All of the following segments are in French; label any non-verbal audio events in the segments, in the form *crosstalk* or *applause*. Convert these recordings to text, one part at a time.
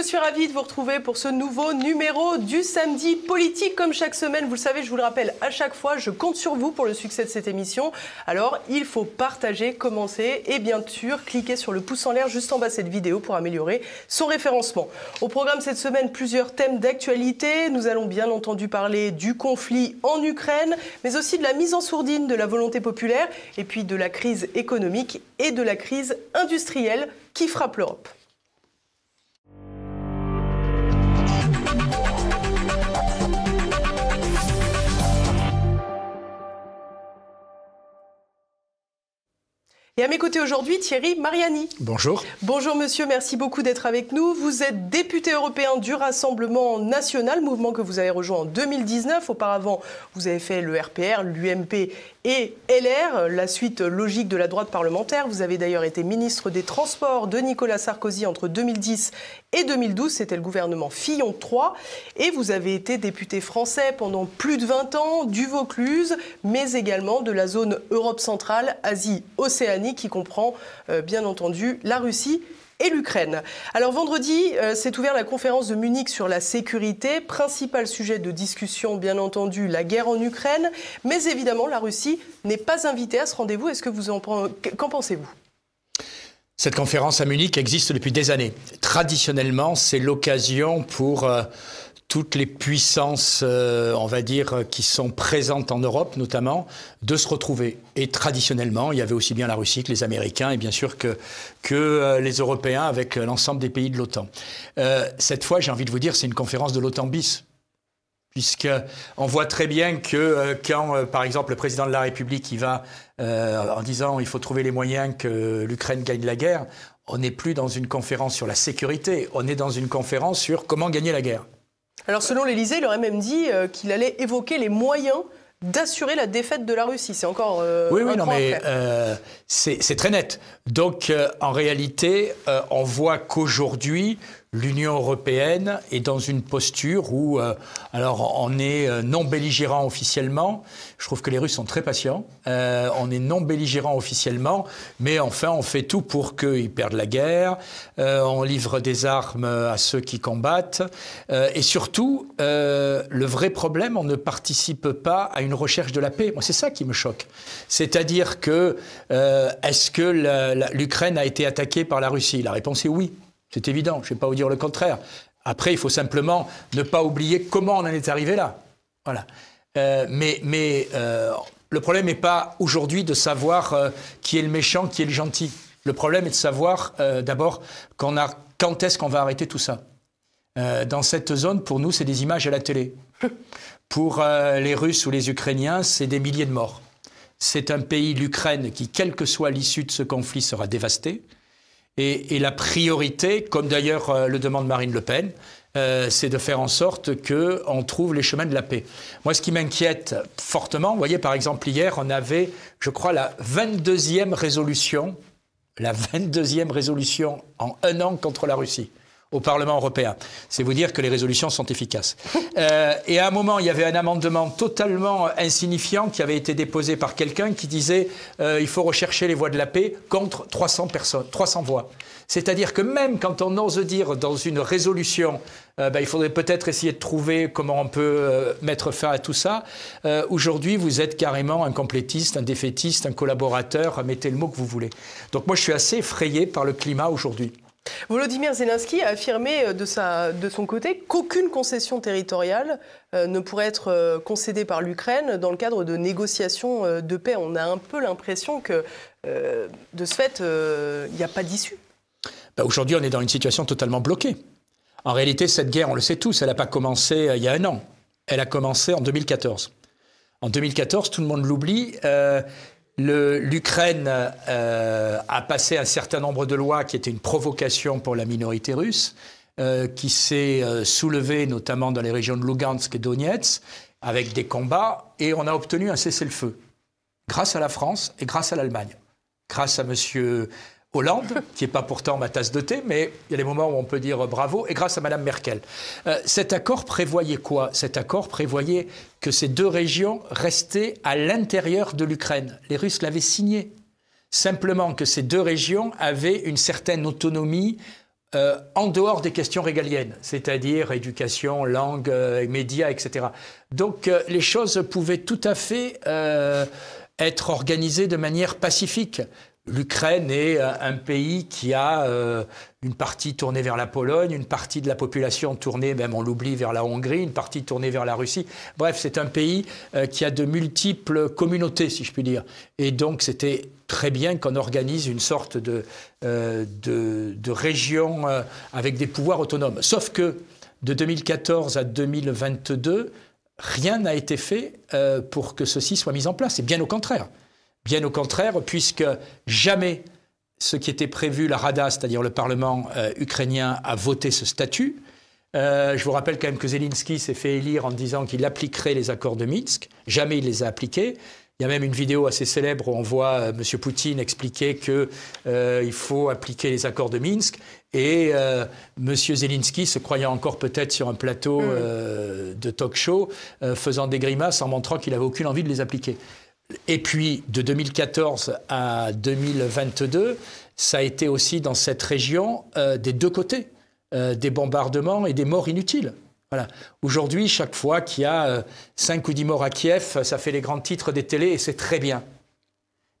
Je suis ravie de vous retrouver pour ce nouveau numéro du samedi politique. Comme chaque semaine, vous le savez, je vous le rappelle à chaque fois, je compte sur vous pour le succès de cette émission. Alors, il faut partager, commencer et bien sûr, cliquer sur le pouce en l'air juste en bas de cette vidéo pour améliorer son référencement. Au programme cette semaine, plusieurs thèmes d'actualité. Nous allons bien entendu parler du conflit en Ukraine, mais aussi de la mise en sourdine de la volonté populaire et puis de la crise économique et de la crise industrielle qui frappe l'Europe. Et à mes côtés aujourd'hui, Thierry Mariani. Bonjour. Bonjour monsieur, merci beaucoup d'être avec nous. Vous êtes député européen du Rassemblement national, mouvement que vous avez rejoint en 2019. Auparavant, vous avez fait le RPR, l'UMP et LR, la suite logique de la droite parlementaire, vous avez d'ailleurs été ministre des Transports de Nicolas Sarkozy entre 2010 et 2012, c'était le gouvernement Fillon 3, et vous avez été député français pendant plus de 20 ans du Vaucluse, mais également de la zone Europe centrale, Asie, Océanie, qui comprend euh, bien entendu la Russie et l'Ukraine. Alors vendredi, euh, s'est ouverte la conférence de Munich sur la sécurité. Principal sujet de discussion, bien entendu, la guerre en Ukraine. Mais évidemment, la Russie n'est pas invitée à ce rendez-vous. Est-ce que vous qu'en pensez-vous cette conférence à Munich existe depuis des années. Traditionnellement, c'est l'occasion pour euh, toutes les puissances, euh, on va dire, qui sont présentes en Europe notamment, de se retrouver. Et traditionnellement, il y avait aussi bien la Russie que les Américains et bien sûr que, que euh, les Européens avec l'ensemble des pays de l'OTAN. Euh, cette fois, j'ai envie de vous dire, c'est une conférence de l'OTAN bis. Puisque voit très bien que quand, par exemple, le président de la République il va en disant il faut trouver les moyens que l'Ukraine gagne la guerre, on n'est plus dans une conférence sur la sécurité, on est dans une conférence sur comment gagner la guerre. Alors selon l'Elysée, il aurait même dit euh, qu'il allait évoquer les moyens d'assurer la défaite de la Russie. C'est encore. Euh, oui, oui, non, mais euh, c'est très net. Donc, en réalité, on voit qu'aujourd'hui, l'Union européenne est dans une posture où, euh, alors on est euh, non belligérant officiellement, je trouve que les Russes sont très patients, euh, on est non belligérant officiellement, mais enfin on fait tout pour qu'ils perdent la guerre, on livre des armes à ceux qui combattent, et surtout, le vrai problème, on ne participe pas à une recherche de la paix. Moi, c'est ça qui me choque. C'est-à-dire que, est-ce que l'Ukraine a été attaquée par la Russie La réponse est oui. C'est évident, je ne vais pas vous dire le contraire. Après, il faut simplement ne pas oublier comment on en est arrivé là. Voilà. Euh, mais, euh, le problème n'est pas aujourd'hui de savoir euh, qui est le méchant, qui est le gentil. Le problème est de savoir d'abord quand est-ce qu'on va arrêter tout ça. dans cette zone, pour nous, c'est des images à la télé. *laughs* Pour les Russes ou les Ukrainiens, c'est des milliers de morts. C'est un pays, l'Ukraine, qui, quelle que soit l'issue de ce conflit, sera dévasté. Et, la priorité, comme d'ailleurs euh, le demande Marine Le Pen, euh, c'est de faire en sorte qu'on trouve les chemins de la paix. Moi, ce qui m'inquiète fortement, vous voyez, par exemple, hier, on avait, je crois, la 22e résolution, la 22e résolution en un an contre la Russie au Parlement européen. C'est vous dire que les résolutions sont efficaces. *laughs* Euh, et à un moment, il y avait un amendement totalement insignifiant qui avait été déposé par quelqu'un qui disait euh, il faut rechercher les voies de la paix contre 300 personnes, 300 voix. C'est-à-dire que même quand on ose dire dans une résolution euh, ben, il faudrait peut-être essayer de trouver comment on peut mettre fin à tout ça. Aujourd'hui, vous êtes carrément un complétiste, un défaitiste, un collaborateur, mettez le mot que vous voulez. Donc moi, je suis assez effrayé par le climat aujourd'hui. Volodymyr Zelensky a affirmé euh, de, sa, de son côté qu'aucune concession territoriale euh, ne pourrait être euh, concédée par l'Ukraine dans le cadre de négociations de paix. On a un peu l'impression que, de ce fait, il n'y a pas d'issue. Bah, aujourd'hui, on est dans une situation totalement bloquée. En réalité, cette guerre, on le sait tous, elle n'a pas commencé il y a un an. Elle a commencé en 2014. En 2014, tout le monde l'oublie, L'Ukraine euh, a passé un certain nombre de lois qui étaient une provocation pour la minorité russe, euh, qui s'est euh, soulevée notamment dans les régions de Lugansk et Donetsk, avec des combats, et on a obtenu un cessez-le-feu, grâce à la France et grâce à l'Allemagne, grâce à M. Hollande, qui n'est pas pourtant ma tasse de thé, mais il y a des moments où on peut dire bravo, et grâce à Mme Merkel. Euh, cet accord prévoyait quoi Cet accord prévoyait que ces deux régions restaient à l'intérieur de l'Ukraine. Les Russes l'avaient signé. Simplement que ces deux régions avaient une certaine autonomie euh, en dehors des questions régaliennes, c'est-à-dire éducation, langue, euh, médias, etc. Donc les choses pouvaient tout à fait être organisées de manière pacifique. L'Ukraine est euh, un pays qui a euh, une partie tournée vers la Pologne, une partie de la population tournée, même on l'oublie, vers la Hongrie, une partie tournée vers la Russie. Bref, c'est un pays euh, qui a de multiples communautés, si je puis dire. Et donc, c'était très bien qu'on organise une sorte de, de, région avec des pouvoirs autonomes. Sauf que de 2014 à 2022, rien n'a été fait pour que ceci soit mis en place. Et bien au contraire. Bien au contraire, puisque jamais ce qui était prévu, la Rada, c'est-à-dire le Parlement euh, ukrainien, a voté ce statut. Euh, je vous rappelle quand même que Zelensky s'est fait élire en disant qu'il appliquerait les accords de Minsk. Jamais il les a appliqués. Il y a même une vidéo assez célèbre où on voit euh, M. Poutine expliquer qu'il faut appliquer les accords de Minsk. Et M. Zelensky, se croyant encore peut-être sur un plateau mm. de talk show, faisant des grimaces en montrant qu'il n'avait aucune envie de les appliquer. Et puis, de 2014 à 2022, ça a été aussi dans cette région euh, des deux côtés, euh, des bombardements et des morts inutiles. Voilà. Aujourd'hui, chaque fois qu'il y a 5 euh, ou 10 morts à Kiev, ça fait les grands titres des télés et c'est très bien.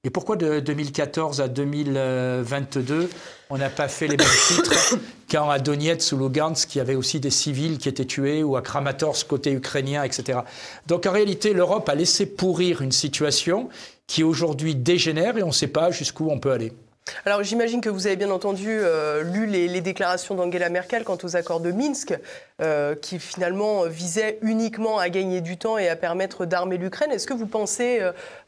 Et pourquoi de 2014 à 2022, on n'a pas fait les mêmes *coughs* titres quand à Donetsk ou Lugansk, il y avait aussi des civils qui étaient tués, ou à Kramatorsk, côté ukrainien, etc. Donc en réalité, l'Europe a laissé pourrir une situation qui aujourd'hui dégénère et on ne sait pas jusqu'où on peut aller. Alors j'imagine que vous avez bien entendu euh, lu les, déclarations d'Angela Merkel quant aux accords de Minsk, euh, qui finalement visaient uniquement à gagner du temps et à permettre d'armer l'Ukraine. Est-ce que vous pensez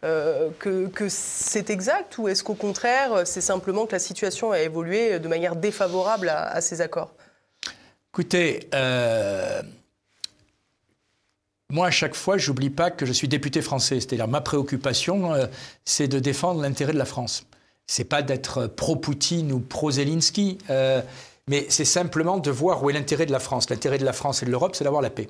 euh, que, c'est exact ou est-ce qu'au contraire, c'est simplement que la situation a évolué de manière défavorable à, ces accords Écoutez, moi, à chaque fois, j'oublie pas que je suis député français. C'est-à-dire, ma préoccupation, c'est de défendre l'intérêt de la France c'est pas d'être pro-Poutine ou pro-Zelensky, euh, mais c'est simplement de voir où est l'intérêt de la France. L'intérêt de la France et de l'Europe, c'est d'avoir la paix.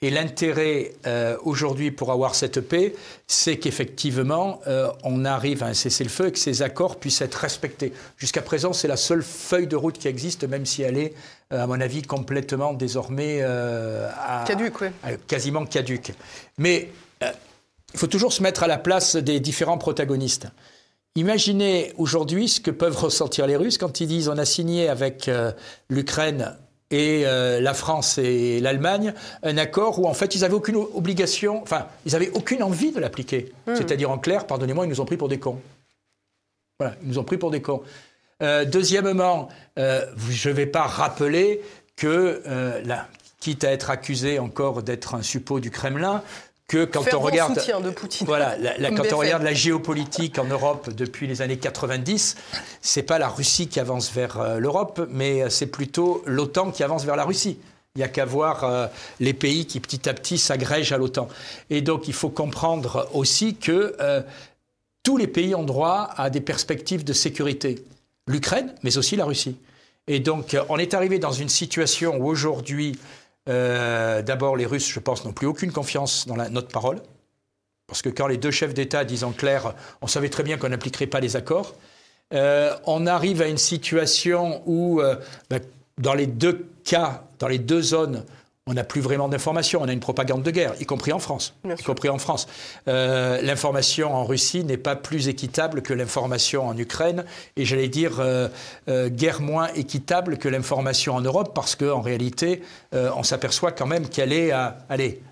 Et l'intérêt euh, aujourd'hui pour avoir cette paix, c'est qu'effectivement, euh, on arrive à un cessez-le-feu et que ces accords puissent être respectés. Jusqu'à présent, c'est la seule feuille de route qui existe, même si elle est, à mon avis, complètement désormais. caduque, oui. quasiment caduque. Mais il faut toujours se mettre à la place des différents protagonistes. Imaginez aujourd'hui ce que peuvent ressentir les Russes quand ils disent on a signé avec euh, l'Ukraine et euh, la France et l'Allemagne un accord où en fait ils n'avaient aucune obligation, enfin ils n'avaient aucune envie de l'appliquer. Hmm. C'est-à-dire en clair, pardonnez-moi, ils nous ont pris pour des cons. Voilà, ils nous ont pris pour des cons. Euh, deuxièmement, je ne vais pas rappeler que, quitte à être accusé encore d'être un suppôt du Kremlin, quand on regarde de Poutine, voilà la, quand on regarde la géopolitique en Europe depuis les années 90, c'est pas la Russie qui avance vers euh, l'Europe, mais euh, c'est plutôt l'OTAN qui avance vers la Russie. Il n'y a qu'à voir euh, les pays qui petit à petit s'agrègent à l'OTAN. Et donc il faut comprendre aussi que tous les pays ont droit à des perspectives de sécurité. L'Ukraine, mais aussi la Russie. Et donc on est arrivé dans une situation où aujourd'hui euh, d'abord, les Russes, je pense, n'ont plus aucune confiance dans notre parole. Parce que quand les deux chefs d'État disent en clair, on savait très bien qu'on n'appliquerait pas les accords, euh, on arrive à une situation où, euh, bah, dans les deux cas, dans les deux zones, on n'a plus vraiment d'informations, on a une propagande de guerre, y compris en France. Y compris en France. Euh, l'information en Russie n'est pas plus équitable que l'information en Ukraine, et j'allais dire euh, euh, guère moins équitable que l'information en Europe, parce qu'en réalité, on s'aperçoit quand même qu'elle est à,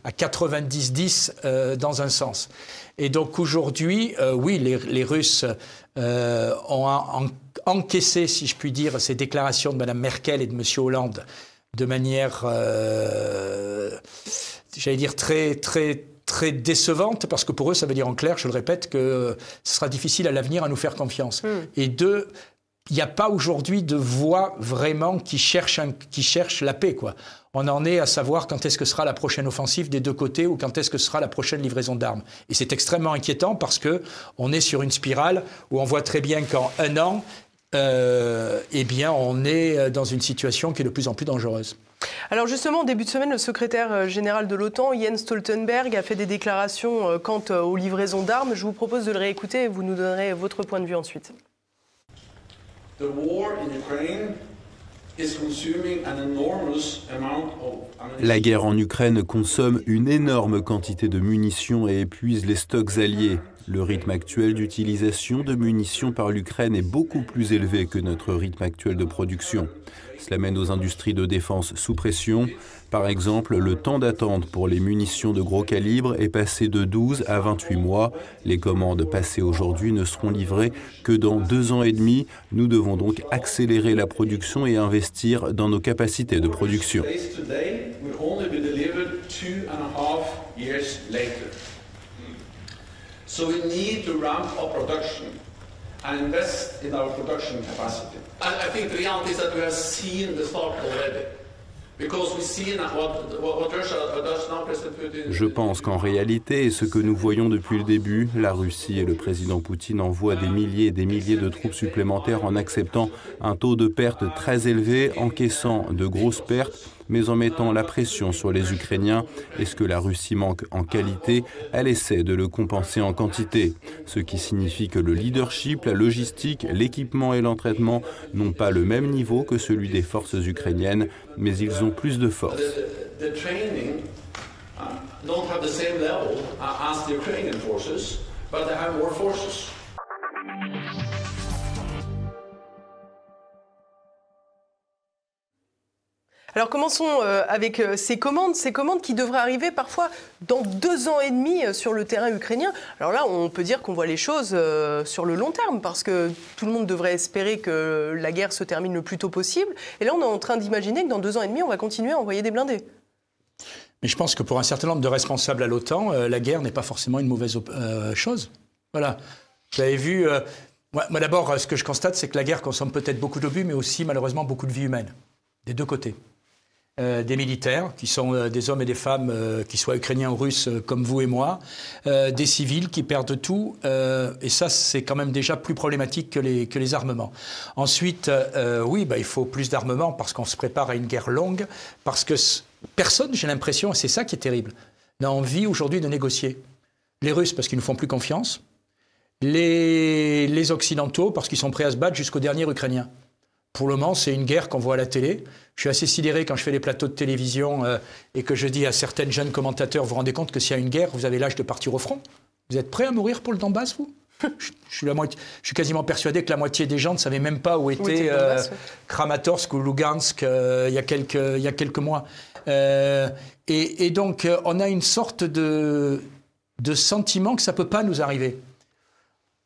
90-10 dans un sens. Et donc aujourd'hui, oui, les, Russes ont encaissé, si je puis dire, ces déclarations de Mme Merkel et de M. Hollande de manière, euh, j'allais dire, très, très, très décevante, parce que pour eux, ça veut dire en clair, je le répète, que euh, ce sera difficile à l'avenir à nous faire confiance. Hmm. Et deux, il n'y a pas aujourd'hui de voix vraiment qui cherche, qui cherche la paix. Quoi. On en est à savoir quand est-ce que sera la prochaine offensive des deux côtés ou quand est-ce que sera la prochaine livraison d'armes. Et c'est extrêmement inquiétant parce que on est sur une spirale où on voit très bien qu'en un an, euh, eh bien, on est euh, dans une situation qui est de plus en plus dangereuse. Alors justement, au début de semaine, le secrétaire euh, général de l'OTAN, Jens Stoltenberg, a fait des déclarations quant aux livraisons d'armes. Je vous propose de le réécouter et vous nous donnerez votre point de vue ensuite. la guerre en Ukraine consomme une énorme quantité de munitions et épuise les stocks alliés. Le rythme actuel d'utilisation de munitions par l'Ukraine est beaucoup plus élevé que notre rythme actuel de production. Cela mène aux industries de défense sous pression. Par exemple, le temps d'attente pour les munitions de gros calibre est passé de 12 à 28 mois. Les commandes passées aujourd'hui ne seront livrées que dans deux ans et demi. Nous devons donc accélérer la production et investir dans nos capacités de production we need to ramp production and invest in our production Je pense qu'en réalité, ce que nous voyons depuis le début, la Russie et le président Poutine envoient des milliers et des milliers de troupes supplémentaires en acceptant un taux de perte très élevé, encaissant de grosses pertes mais en mettant la pression sur les Ukrainiens et ce que la Russie manque en qualité, elle essaie de le compenser en quantité, ce qui signifie que le leadership, la logistique, l'équipement et l'entraînement n'ont pas le même niveau que celui des forces ukrainiennes, mais ils ont plus de force. forces. Alors commençons euh, avec euh, ces commandes, ces commandes qui devraient arriver parfois dans deux ans et demi euh, sur le terrain ukrainien. Alors là, on peut dire qu'on voit les choses sur le long terme parce que tout le monde devrait espérer que la guerre se termine le plus tôt possible. Et là, on est en train d'imaginer que dans deux ans et demi, on va continuer à envoyer des blindés. Mais je pense que pour un certain nombre de responsables à l'OTAN, la guerre n'est pas forcément une mauvaise chose. Voilà. Vous avez vu. moi d'abord, ce que je constate, c'est que la guerre consomme peut-être beaucoup d'obus, mais aussi malheureusement beaucoup de vies humaines, des deux côtés. Euh, des militaires, qui sont euh, des hommes et des femmes, euh, qui soient ukrainiens ou russes comme vous et moi, des civils qui perdent tout, et ça c'est quand même déjà plus problématique que les, armements. Ensuite, oui, bah, il faut plus d'armements parce qu'on se prépare à une guerre longue, parce que personne, j'ai l'impression, et c'est ça qui est terrible, n'a envie aujourd'hui de négocier. Les Russes parce qu'ils ne font plus confiance, les Occidentaux parce qu'ils sont prêts à se battre jusqu'au dernier Ukrainien. Pour le moment, c'est une guerre qu'on voit à la télé. Je suis assez sidéré quand je fais les plateaux de télévision euh, et que je dis à certaines jeunes commentateurs, vous vous rendez compte que s'il y a une guerre, vous avez l'âge de partir au front Vous êtes prêt à mourir pour le Donbass, vous *laughs* je, suis je suis quasiment persuadé que la moitié des gens ne savaient même pas où était, euh, Kramatorsk ou Lugansk euh, il, y a quelques, il quelques mois. Et, donc, on a une sorte de, de sentiment que ça ne peut pas nous arriver.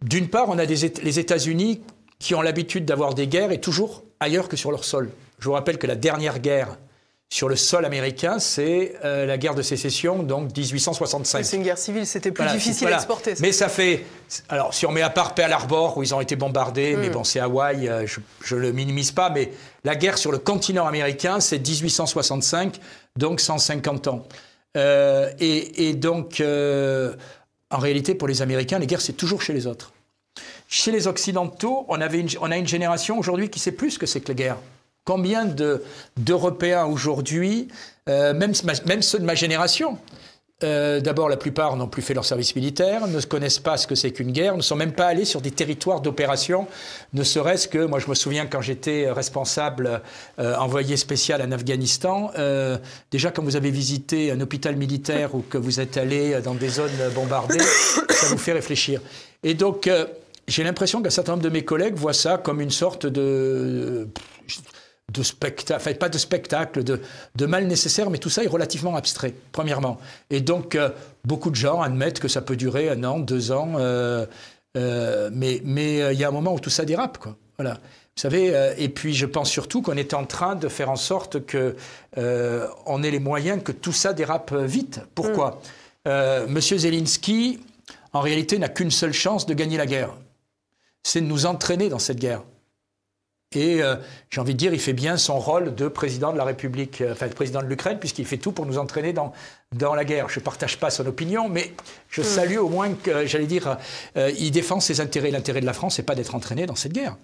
D'une part, on a les États-Unis qui ont l'habitude d'avoir des guerres et toujours ailleurs que sur leur sol. Je vous rappelle que la dernière guerre sur le sol américain, c'est euh, la guerre de sécession, donc 1865. C'est une guerre civile, c'était plus difficile à exporter. Ça. Mais ça fait. Alors, si on met à part Pearl Harbor, où ils ont été bombardés, mais hmm. bon, c'est Hawaï, euh, je ne le minimise pas, mais la guerre sur le continent américain, c'est 1865, donc 150 ans. Euh, et, donc, en réalité, pour les Américains, les guerres, c'est toujours chez les autres. Chez les Occidentaux, on, a une génération aujourd'hui qui sait plus ce que c'est que la guerre. Combien d'Européens aujourd'hui, euh, même, ceux de ma génération, euh, D'abord, la plupart n'ont plus fait leur service militaire, ne connaissent pas ce que c'est qu'une guerre, ne sont même pas allés sur des territoires d'opération, ne serait-ce que, moi je me souviens quand j'étais responsable euh, envoyé spécial en Afghanistan, déjà quand vous avez visité un hôpital militaire ou que vous êtes allé dans des zones bombardées, ça vous fait réfléchir. Et donc, j'ai l'impression qu'un certain nombre de mes collègues voient ça comme une sorte de, de spectacle, enfin, pas de spectacle, de, mal nécessaire, mais tout ça est relativement abstrait, premièrement. Et donc, euh, beaucoup de gens admettent que ça peut durer un an, deux ans, euh, euh, mais il y a un moment où tout ça dérape, quoi. Voilà. Vous savez, et puis je pense surtout qu'on est en train de faire en sorte qu'on ait les moyens que tout ça dérape vite. Pourquoi mm. Monsieur Zelensky, en réalité, n'a qu'une seule chance de gagner la guerre c'est de nous entraîner dans cette guerre. Et euh, j'ai envie de dire, il fait bien son rôle de président de la République, euh, enfin de président de l'Ukraine, puisqu'il fait tout pour nous entraîner dans, dans la guerre. Je ne partage pas son opinion, mais je hmm. salue au moins que, euh, j'allais dire, il défend ses intérêts. L'intérêt de la France, n'est pas d'être entraîné dans cette guerre.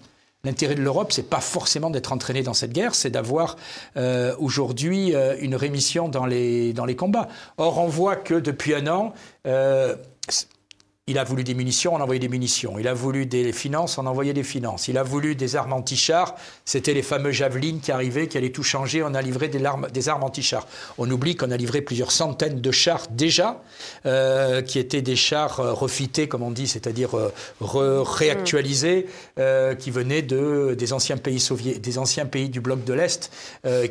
L'intérêt de l'Europe, c'est pas forcément d'être entraîné dans cette guerre, c'est d'avoir aujourd'hui une rémission dans les, dans les combats. Or, on voit que depuis un an, il a voulu des munitions, on envoyait des munitions. Il a voulu des finances, on envoyait des finances. Il a voulu des armes anti-chars, c'était les fameux javelines qui arrivaient, qui allaient tout changer. On a livré des, des armes anti-chars. On oublie qu'on a livré plusieurs centaines de chars déjà, euh, qui étaient des chars euh, refités, comme on dit, c'est-à-dire euh, réactualisés, qui venaient de, des, anciens pays soviétiques, des anciens pays du bloc de l'Est,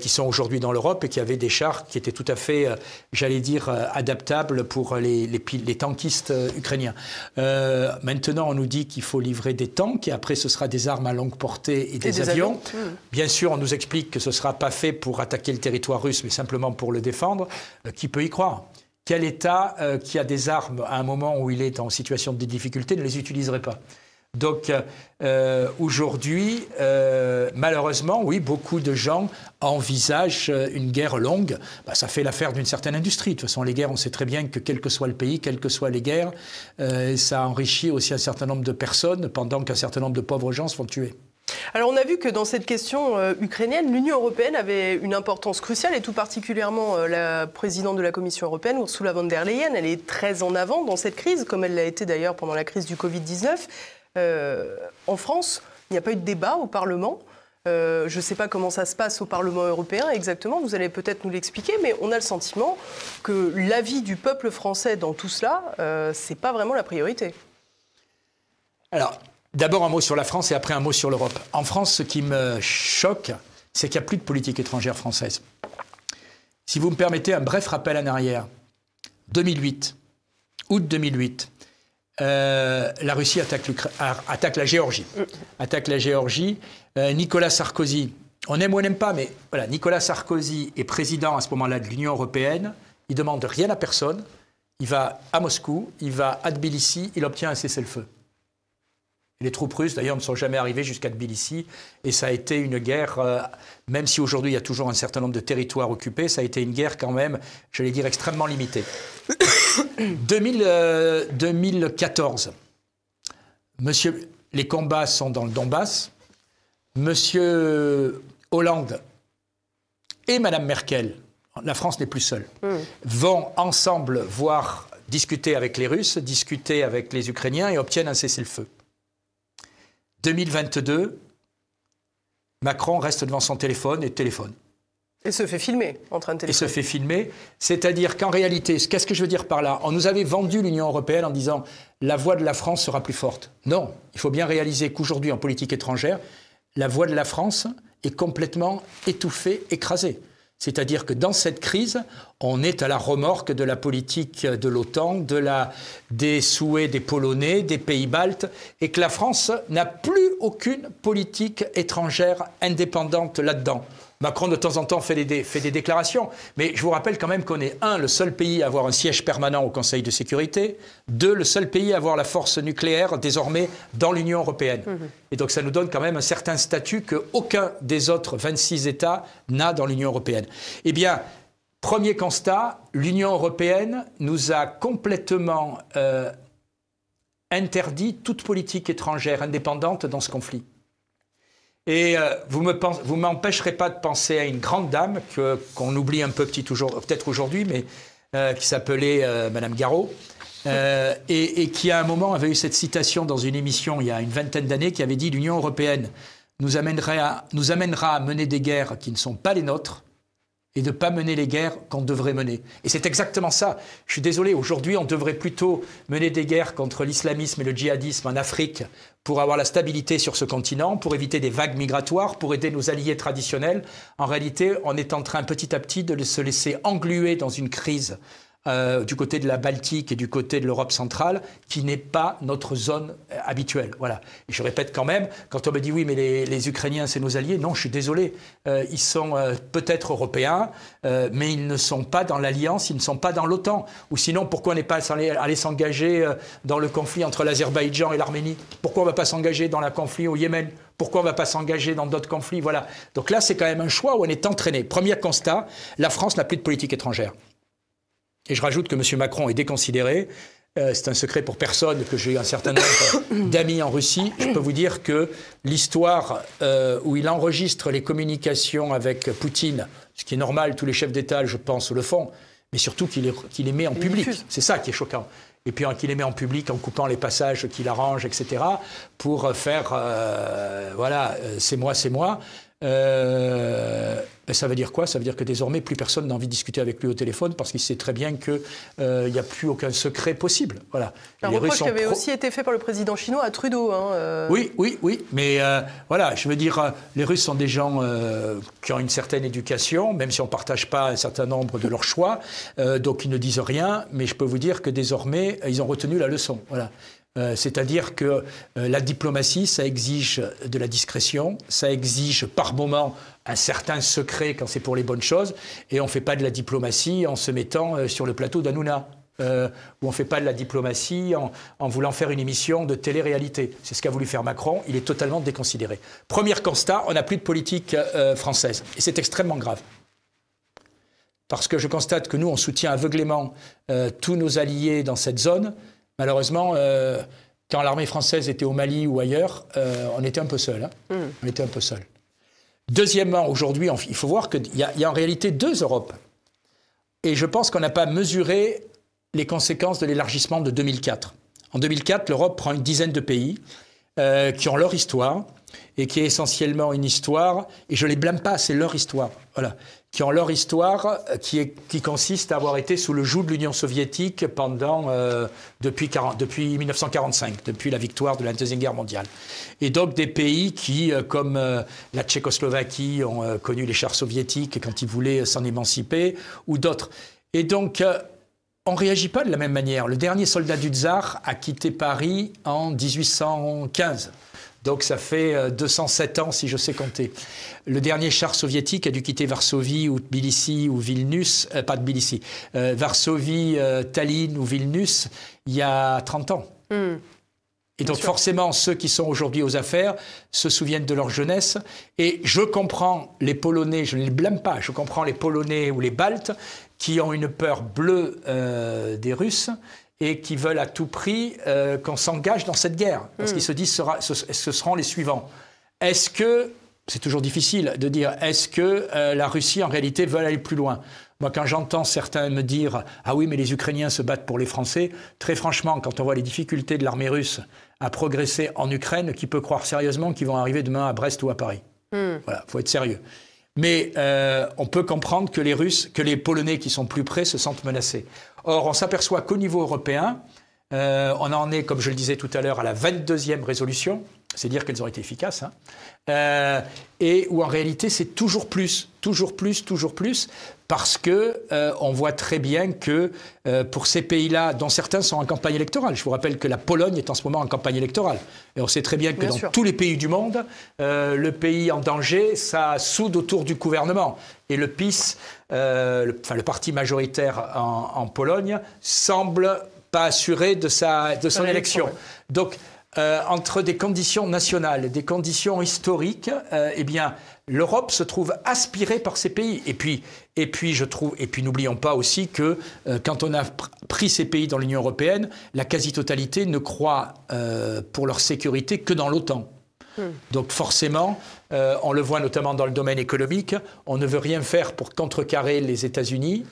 qui sont aujourd'hui dans l'Europe et qui avaient des chars qui étaient tout à fait, j'allais dire, adaptables pour les tankistes ukrainiens. Euh, maintenant, on nous dit qu'il faut livrer des tanks et après, ce sera des armes à longue portée et, des, avions. Mmh. Bien sûr, on nous explique que ce ne sera pas fait pour attaquer le territoire russe, mais simplement pour le défendre. Euh, qui peut y croire Quel État euh, qui a des armes à un moment où il est en situation de difficulté ne les utiliserait pas donc euh, aujourd'hui, euh, malheureusement, oui, beaucoup de gens envisagent euh, une guerre longue. Bah, ça fait l'affaire d'une certaine industrie. De toute façon, les guerres, on sait très bien que quel que soit le pays, quelles que soient les guerres, ça enrichit aussi un certain nombre de personnes pendant qu'un certain nombre de pauvres gens se font tuer. Alors on a vu que dans cette question ukrainienne, l'Union européenne avait une importance cruciale et tout particulièrement la présidente de la Commission européenne, Ursula von der Leyen, elle est très en avant dans cette crise, comme elle l'a été d'ailleurs pendant la crise du Covid-19. Euh, en France, il n'y a pas eu de débat au Parlement. Euh, je ne sais pas comment ça se passe au Parlement européen exactement, vous allez peut-être nous l'expliquer, mais on a le sentiment que l'avis du peuple français dans tout cela, euh, ce n'est pas vraiment la priorité. Alors, d'abord un mot sur la France et après un mot sur l'Europe. En France, ce qui me choque, c'est qu'il n'y a plus de politique étrangère française. Si vous me permettez un bref rappel en arrière, 2008, août 2008, euh, la Russie attaque, attaque, la Géorgie. Mm. Attaque la Géorgie. Euh, Nicolas Sarkozy, on aime ou on n'aime pas, mais voilà, Nicolas Sarkozy est président à ce moment-là de l'Union européenne. Il demande rien à personne. Il va à Moscou, il va à Tbilissi, il obtient un cessez-le-feu. Les troupes russes, d'ailleurs, ne sont jamais arrivées jusqu'à Tbilissi. Et ça a été une guerre, euh, même si aujourd'hui il y a toujours un certain nombre de territoires occupés, ça a été une guerre quand même, je j'allais dire, extrêmement limitée. 2014, *coughs* euh, monsieur, les combats sont dans le Donbass. Monsieur Hollande et Madame Merkel, la France n'est plus seule, hmm. vont ensemble voir discuter avec les Russes, discuter avec les Ukrainiens et obtiennent un cessez-le-feu. 2022, Macron reste devant son téléphone et téléphone. Et se fait filmer en train de téléphoner. Et se fait filmer. C'est-à-dire qu'en réalité, qu'est-ce que je veux dire par là On nous avait vendu l'Union européenne en disant la voix de la France sera plus forte. Non, il faut bien réaliser qu'aujourd'hui, en politique étrangère, la voix de la France est complètement étouffée, écrasée. C'est-à-dire que dans cette crise, on est à la remorque de la politique de l'OTAN, des souhaits des Polonais, des pays baltes, et que la France n'a plus aucune politique étrangère indépendante là-dedans. Macron, de temps en temps, fait des, déclarations. Mais je vous rappelle quand même qu'on est, un, le seul pays à avoir un siège permanent au Conseil de sécurité, deux, le seul pays à avoir la force nucléaire désormais dans l'Union européenne. Mmh. Et donc ça nous donne quand même un certain statut qu'aucun des autres 26 États n'a dans l'Union européenne. Eh bien, premier constat, l'Union européenne nous a complètement... Euh, interdit toute politique étrangère indépendante dans ce conflit. Et euh, vous ne m'empêcherez pas de penser à une grande dame qu'on oublie un peu toujours, peut-être aujourd'hui, mais euh, qui s'appelait euh, Madame Garot. *laughs* Et, qui à un moment avait eu cette citation dans une émission il y a une vingtaine d'années qui avait dit l'Union européenne nous amènera à mener des guerres qui ne sont pas les nôtres et de ne pas mener les guerres qu'on devrait mener. Et c'est exactement ça. Je suis désolé, aujourd'hui, on devrait plutôt mener des guerres contre l'islamisme et le djihadisme en Afrique pour avoir la stabilité sur ce continent, pour éviter des vagues migratoires, pour aider nos alliés traditionnels. En réalité, on est en train petit à petit de se laisser engluer dans une crise euh, du côté de la Baltique et du côté de l'Europe centrale, qui n'est pas notre zone euh, habituelle. Voilà. Et je répète quand même, quand on me dit oui, mais les, Ukrainiens, c'est nos alliés, non, je suis désolé. Euh, ils sont peut-être européens, mais ils ne sont pas dans l'alliance, ils ne sont pas dans l'OTAN. Ou sinon, pourquoi on n'est pas allé s'engager dans le conflit entre l'Azerbaïdjan et l'Arménie Pourquoi on ne va pas s'engager dans le conflit au Yémen pourquoi on ne va pas s'engager dans d'autres conflits Voilà. Donc là, c'est quand même un choix où on est entraîné. Premier constat, la France n'a plus de politique étrangère. Et je rajoute que M. Macron est déconsidéré. Euh, c'est un secret pour personne que j'ai un certain nombre *coughs* d'amis en Russie. Je peux vous dire que l'histoire euh, où il enregistre les communications avec Poutine, ce qui est normal, tous les chefs d'État, je pense, le font, mais surtout qu'il les, met en public. C'est ça qui est choquant. Et puis hein, qu'il les met en public en coupant les passages qu'il arrange, etc., pour euh, faire, voilà, c'est moi, c'est moi. Euh, ben, ça veut dire quoi Ça veut dire que désormais, plus personne n'a envie de discuter avec lui au téléphone parce qu'il sait très bien qu'il euh, n'y a plus aucun secret possible. Voilà. Un reproche qui avait aussi été fait par le président chinois à Trudeau. Hein, euh. oui, oui, oui. Mais euh, voilà, je veux dire, les Russes sont des gens qui ont une certaine éducation, même si on ne partage pas un certain nombre de leurs choix. donc ils ne disent rien, mais je peux vous dire que désormais, ils ont retenu la leçon. Voilà. Euh, c'est-à-dire que euh, la diplomatie, ça exige de la discrétion, ça exige par moment un certain secret quand c'est pour les bonnes choses, et on ne fait pas de la diplomatie en se mettant euh, sur le plateau d'Anouna. ou on ne fait pas de la diplomatie en, voulant faire une émission de télé-réalité. C'est ce qu'a voulu faire Macron, il est totalement déconsidéré. Premier constat, on n'a plus de politique française, et c'est extrêmement grave parce que je constate que nous, on soutient aveuglément tous nos alliés dans cette zone, malheureusement, euh, quand l'armée française était au Mali ou ailleurs, euh, on était un peu seul. Hein. Hmm. On était un peu seul. Deuxièmement, aujourd'hui, il faut voir qu'il y, a en réalité deux Europes. Et je pense qu'on n'a pas mesuré les conséquences de l'élargissement de 2004. En 2004, l'Europe prend une dizaine de pays euh, qui ont leur histoire et qui est essentiellement une histoire, et je ne les blâme pas, c'est leur histoire. Voilà qui ont leur histoire euh, qui, consiste à avoir été sous le joug de l'Union soviétique pendant, euh, depuis, 1945, depuis la victoire de la Deuxième Guerre mondiale. Et donc des pays qui, euh, comme la Tchécoslovaquie, ont connu les chars soviétiques quand ils voulaient s'en émanciper, ou d'autres. Et donc, on ne réagit pas de la même manière. Le dernier soldat du tsar a quitté Paris en 1815. Donc ça fait 207 euh, ans si je sais compter. Le dernier char soviétique a dû quitter Varsovie ou Tbilissi ou Vilnius, euh, pas Tbilissi, euh, Varsovie, Tallinn ou Vilnius il y a 30 ans. Hmm. Et donc forcément, ceux qui sont aujourd'hui aux affaires se souviennent de leur jeunesse. Et je comprends les Polonais, je ne les blâme pas, je comprends les Polonais ou les Baltes qui ont une peur bleue des Russes et qui veulent à tout prix euh, qu'on s'engage dans cette guerre, parce hmm. qu'ils se disent ce, seront les suivants. Est-ce que, c'est toujours difficile de dire, est-ce que euh, la Russie en réalité veut aller plus loin moi, quand j'entends certains me dire Ah oui, mais les Ukrainiens se battent pour les Français, très franchement, quand on voit les difficultés de l'armée russe à progresser en Ukraine, qui peut croire sérieusement qu'ils vont arriver demain à Brest ou à Paris Voilà, hmm. Voilà, faut être sérieux. Mais euh, on peut comprendre que les Russes, que les Polonais qui sont plus près se sentent menacés. Or, on s'aperçoit qu'au niveau européen, euh, on en est, comme je le disais tout à l'heure, à la 22e résolution, c'est dire qu'elles ont été efficaces, hein. euh, et où en réalité c'est toujours plus, toujours plus, toujours plus, parce que euh, on voit très bien que euh, pour ces pays-là, dont certains sont en campagne électorale. Je vous rappelle que la Pologne est en ce moment en campagne électorale, et on sait très bien que dans tous les pays du monde, euh, le pays en danger, ça soude autour du gouvernement. Et le PIS, le, enfin, le parti majoritaire en, Pologne, semble pas assuré de, sa, de son élection. Euh, entre des conditions nationales, des conditions historiques, euh, eh bien, l'Europe se trouve aspirée par ces pays. Et puis, je trouve, et puis, n'oublions pas aussi que euh, quand on a pris ces pays dans l'Union européenne, la quasi-totalité ne croit pour leur sécurité que dans l'OTAN. Hmm. Donc forcément, on le voit notamment dans le domaine économique, on ne veut rien faire pour contrecarrer les États-Unis,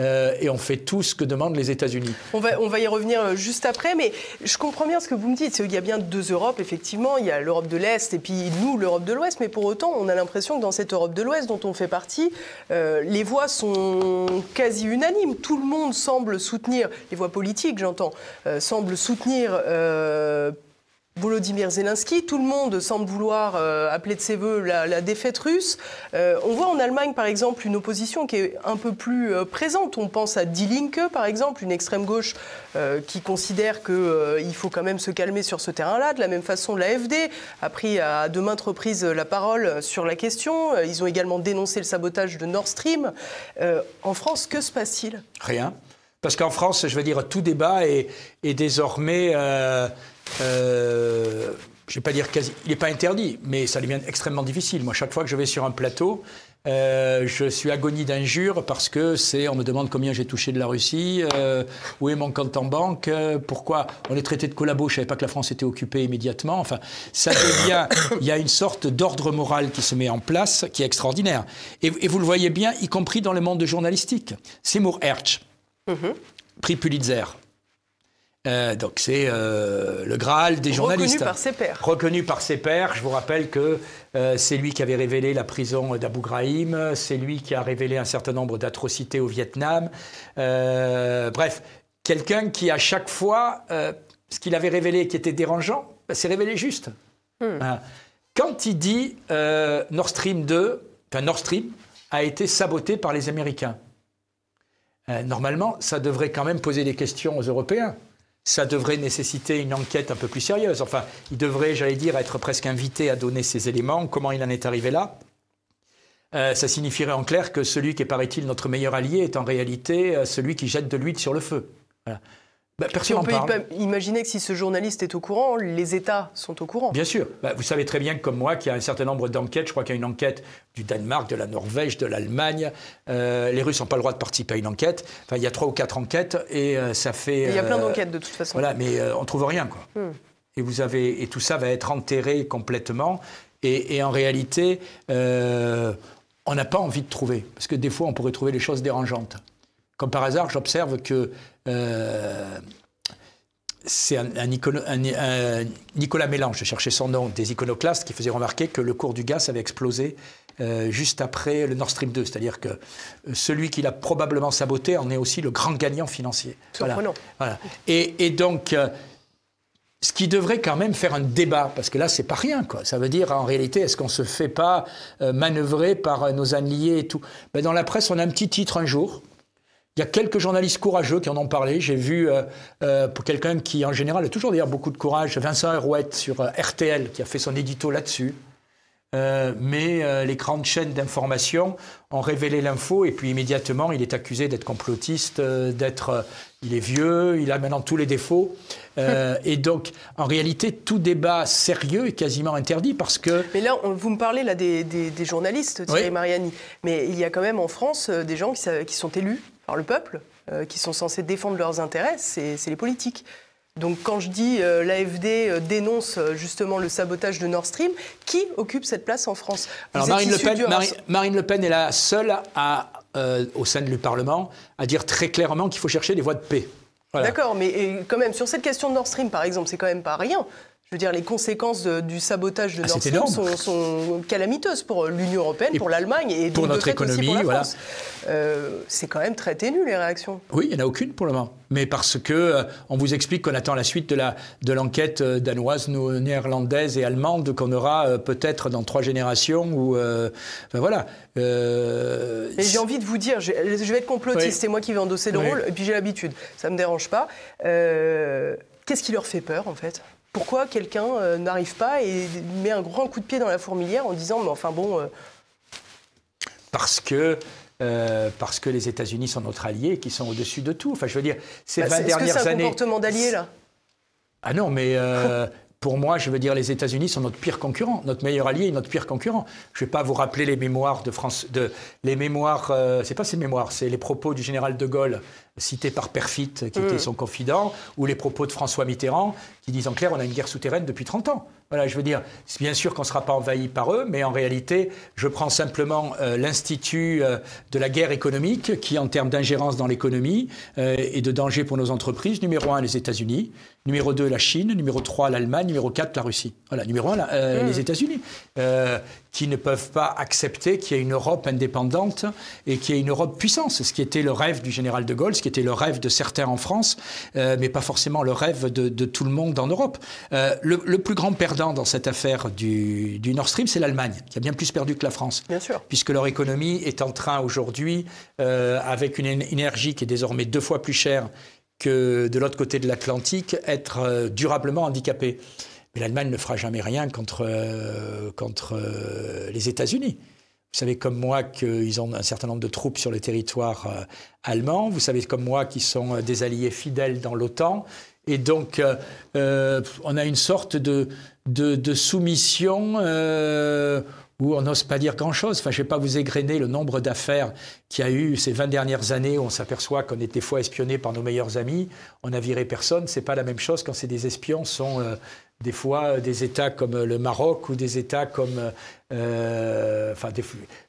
euh, et on fait tout ce que demandent les États-Unis. On va, y revenir euh, juste après, mais je comprends bien ce que vous me dites. Il y a bien deux Europes, effectivement. Il y a l'Europe de l'Est et puis nous, l'Europe de l'Ouest. Mais pour autant, on a l'impression que dans cette Europe de l'Ouest dont on fait partie, euh, les voix sont quasi unanimes. Tout le monde semble soutenir, les voix politiques, j'entends, semble soutenir Volodymyr Zelensky, tout le monde semble vouloir euh, appeler de ses voeux la, défaite russe. Euh, on voit en Allemagne, par exemple, une opposition qui est un peu plus euh, présente. On pense à Die Linke, par exemple, une extrême gauche qui considère qu'il faut quand même se calmer sur ce terrain-là. De la même façon, l'AFD a pris à de maintes reprises la parole sur la question. Ils ont également dénoncé le sabotage de Nord Stream. en France, que se passe-t-il Rien. Parce qu'en France, je veux dire, tout débat est désormais euh, je ne vais pas dire quasi, il n'est pas interdit, mais ça devient extrêmement difficile. Moi, chaque fois que je vais sur un plateau, euh, je suis agonie d'injures parce que c'est, on me demande combien j'ai touché de la Russie, euh, où est mon compte en banque, pourquoi on est traité de collabo, je savais pas que la France était occupée immédiatement. Enfin, ça devient, il y a une sorte d'ordre moral qui se met en place, qui est extraordinaire. Et, vous le voyez bien, y compris dans le monde journalistique. Seymour Hersh, mhm. prix Pulitzer, euh, donc c'est euh, le Graal des journalistes. Reconnu par ses pairs. Reconnu par ses pairs. Je vous rappelle que euh, c'est lui qui avait révélé la prison d'Abu Ghraim, c'est lui qui a révélé un certain nombre d'atrocités au Vietnam. bref, quelqu'un qui à chaque fois, ce qu'il avait révélé qui était dérangeant, s'est ben, révélé juste. Hmm. Hein. Quand il dit Nord Stream 2, enfin Nord Stream a été saboté par les Américains. Normalement, ça devrait quand même poser des questions aux Européens ça devrait nécessiter une enquête un peu plus sérieuse. Enfin, il devrait, j'allais dire, être presque invité à donner ses éléments, comment il en est arrivé là. Euh, ça signifierait en clair que celui qui paraît-il, notre meilleur allié est en réalité euh, celui qui jette de l'huile sur le feu. Voilà. Bah, on peut imaginer que si ce journaliste est au courant, les États sont au courant. Bien sûr. Bah, vous savez très bien, comme moi, qu'il y a un certain nombre d'enquêtes. Je crois qu'il y a une enquête du Danemark, de la Norvège, de l'Allemagne. Euh, les Russes n'ont pas le droit de participer à une enquête. Enfin, il y a trois ou quatre enquêtes et euh, ça fait. Il y a plein euh, d'enquêtes de toute façon. Voilà, mais on ne trouve rien, quoi. Hmm. Et, vous avez, et tout ça va être enterré complètement. Et, et en réalité, on n'a pas envie de trouver. Parce que des fois, on pourrait trouver des choses dérangeantes. Comme par hasard, j'observe que euh, c'est un, Nicolas Mélange, je cherchais son nom, des iconoclastes qui faisaient remarquer que le cours du gaz avait explosé euh, juste après le Nord Stream 2. C'est-à-dire que celui qui l'a probablement saboté en est aussi le grand gagnant financier. Et, donc, euh, ce qui devrait quand même faire un débat, parce que là, c'est pas rien. Quoi. Ça veut dire, en réalité, est-ce qu'on se fait pas manœuvrer par nos alliés et tout ben, Dans la presse, on a un petit titre un jour il y a quelques journalistes courageux qui en ont parlé. J'ai vu euh, euh, pour quelqu'un qui, en général, a toujours d'ailleurs beaucoup de courage, Vincent Herouette sur euh, RTL, qui a fait son édito là-dessus. mais les grandes chaînes d'information ont révélé l'info et puis immédiatement il est accusé d'être complotiste, d'être, il est vieux, il a maintenant tous les défauts *laughs* et donc en réalité tout débat sérieux est quasiment interdit parce que. Mais là vous me parlez là des, journalistes Thierry Mariani, mais il y a quand même en France des gens qui sont élus par le peuple, euh, qui sont censés défendre leurs intérêts, c'est les politiques. Donc quand je dis euh, l'AFD euh, dénonce justement le sabotage de Nord Stream, qui occupe cette place en France Alors Marine le, Pen, Marine, le, Pen, est la seule au sein du Parlement à dire très clairement qu'il faut chercher des voies de paix. D'accord, mais quand même, sur cette question de Nord Stream, par exemple, c'est quand même pas rien je veux dire, les conséquences du sabotage de ah, Nord sont, calamiteuses pour euh, l'Union européenne, pour l'Allemagne et pour notre économie. voilà. Euh, c'est quand même très ténu les réactions. Oui, il n'y en a aucune pour le moment. Mais parce que euh, on vous explique qu'on attend la suite de, la, de l'enquête danoise, néerlandaise et allemande qu'on aura peut-être dans trois générations. Ou voilà. Mais j'ai envie de vous dire, je, vais être complotiste, c'est moi qui vais endosser le rôle, et puis j'ai l'habitude, ça me dérange pas. Qu'est-ce qui leur fait peur en fait pourquoi quelqu'un euh, n'arrive pas et met un grand coup de pied dans la fourmilière en disant mais enfin bon. Euh, parce que. Euh, parce que les États-Unis sont notre allié qui sont au-dessus de tout. Enfin, je veux dire, bah, est, -ce que C'est un comportement d'allié, là Ah non, mais *laughs* pour moi, je veux dire, les États-Unis sont notre pire concurrent, notre meilleur allié et notre pire concurrent. Je ne vais pas vous rappeler les mémoires de France, de, les mémoires, euh, c'est pas ces mémoires, c'est les propos du général de Gaulle cités par Perfit, qui était mm. son confident, ou les propos de François Mitterrand, qui disent en clair, on a une guerre souterraine depuis 30 ans. Voilà, je veux dire, bien sûr qu'on ne sera pas envahi par eux, mais en réalité, je prends simplement euh, l'Institut euh, de la guerre économique, qui, en termes d'ingérence dans l'économie et de danger pour nos entreprises, numéro un, les États-Unis, Numéro 2, la Chine. Numéro 3, l'Allemagne. Numéro 4, la Russie. Voilà, numéro 1, euh, hmm. les États-Unis, euh, qui ne peuvent pas accepter qu'il y ait une Europe indépendante et qu'il y ait une Europe puissance, ce qui était le rêve du général de Gaulle, ce qui était le rêve de certains en France, euh, mais pas forcément le rêve de, tout le monde en Europe. Le, plus grand perdant dans cette affaire du, du Nord Stream, c'est l'Allemagne, qui a bien plus perdu que la France. Bien sûr. Puisque leur économie est en train aujourd'hui, avec une énergie qui est désormais deux fois plus chère que de l'autre côté de l'Atlantique, être euh, durablement handicapé. Mais l'Allemagne ne fera jamais rien contre, euh, contre euh, les États-Unis. Vous savez comme moi qu'ils ont un certain nombre de troupes sur le territoire allemands, allemand. Vous savez comme moi qu'ils sont des alliés fidèles dans l'OTAN. Et donc, on a une sorte de, de, de soumission où on n'ose pas dire grand-chose. Enfin, je ne vais pas vous égrener le nombre d'affaires qu'il y a eu ces 20 dernières années où on s'aperçoit qu'on est des fois espionné par nos meilleurs amis, on n'a viré personne. Ce n'est pas la même chose quand c'est des espions, sont euh, des fois euh, des États comme euh, le Maroc ou des États comme,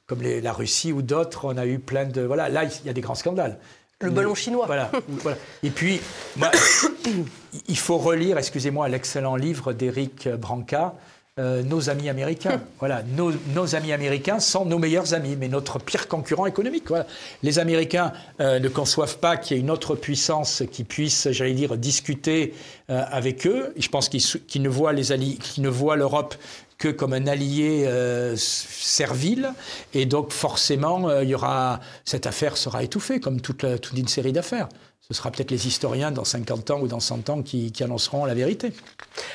comme la Russie ou d'autres. On a eu plein de... Voilà, là, il y a des grands scandales. Le ballon chinois. Voilà, *laughs* Et puis, *coughs* il faut relire, excusez-moi, l'excellent livre d'Éric Branca, euh, nos amis américains. *laughs* voilà, nos, amis américains sont nos meilleurs amis, mais notre pire concurrent économique. Voilà. Les Américains euh, ne conçoivent pas qu'il y ait une autre puissance qui puisse, j'allais dire, discuter euh, avec eux. Je pense qu'ils ne voient les alliés, ne voient l'Europe que comme un allié servile. Et donc, forcément, il y aura, cette affaire sera étouffée, comme toute, toute une série d'affaires ce sera peut-être les historiens dans 50 ans ou dans 100 ans qui, annonceront la vérité.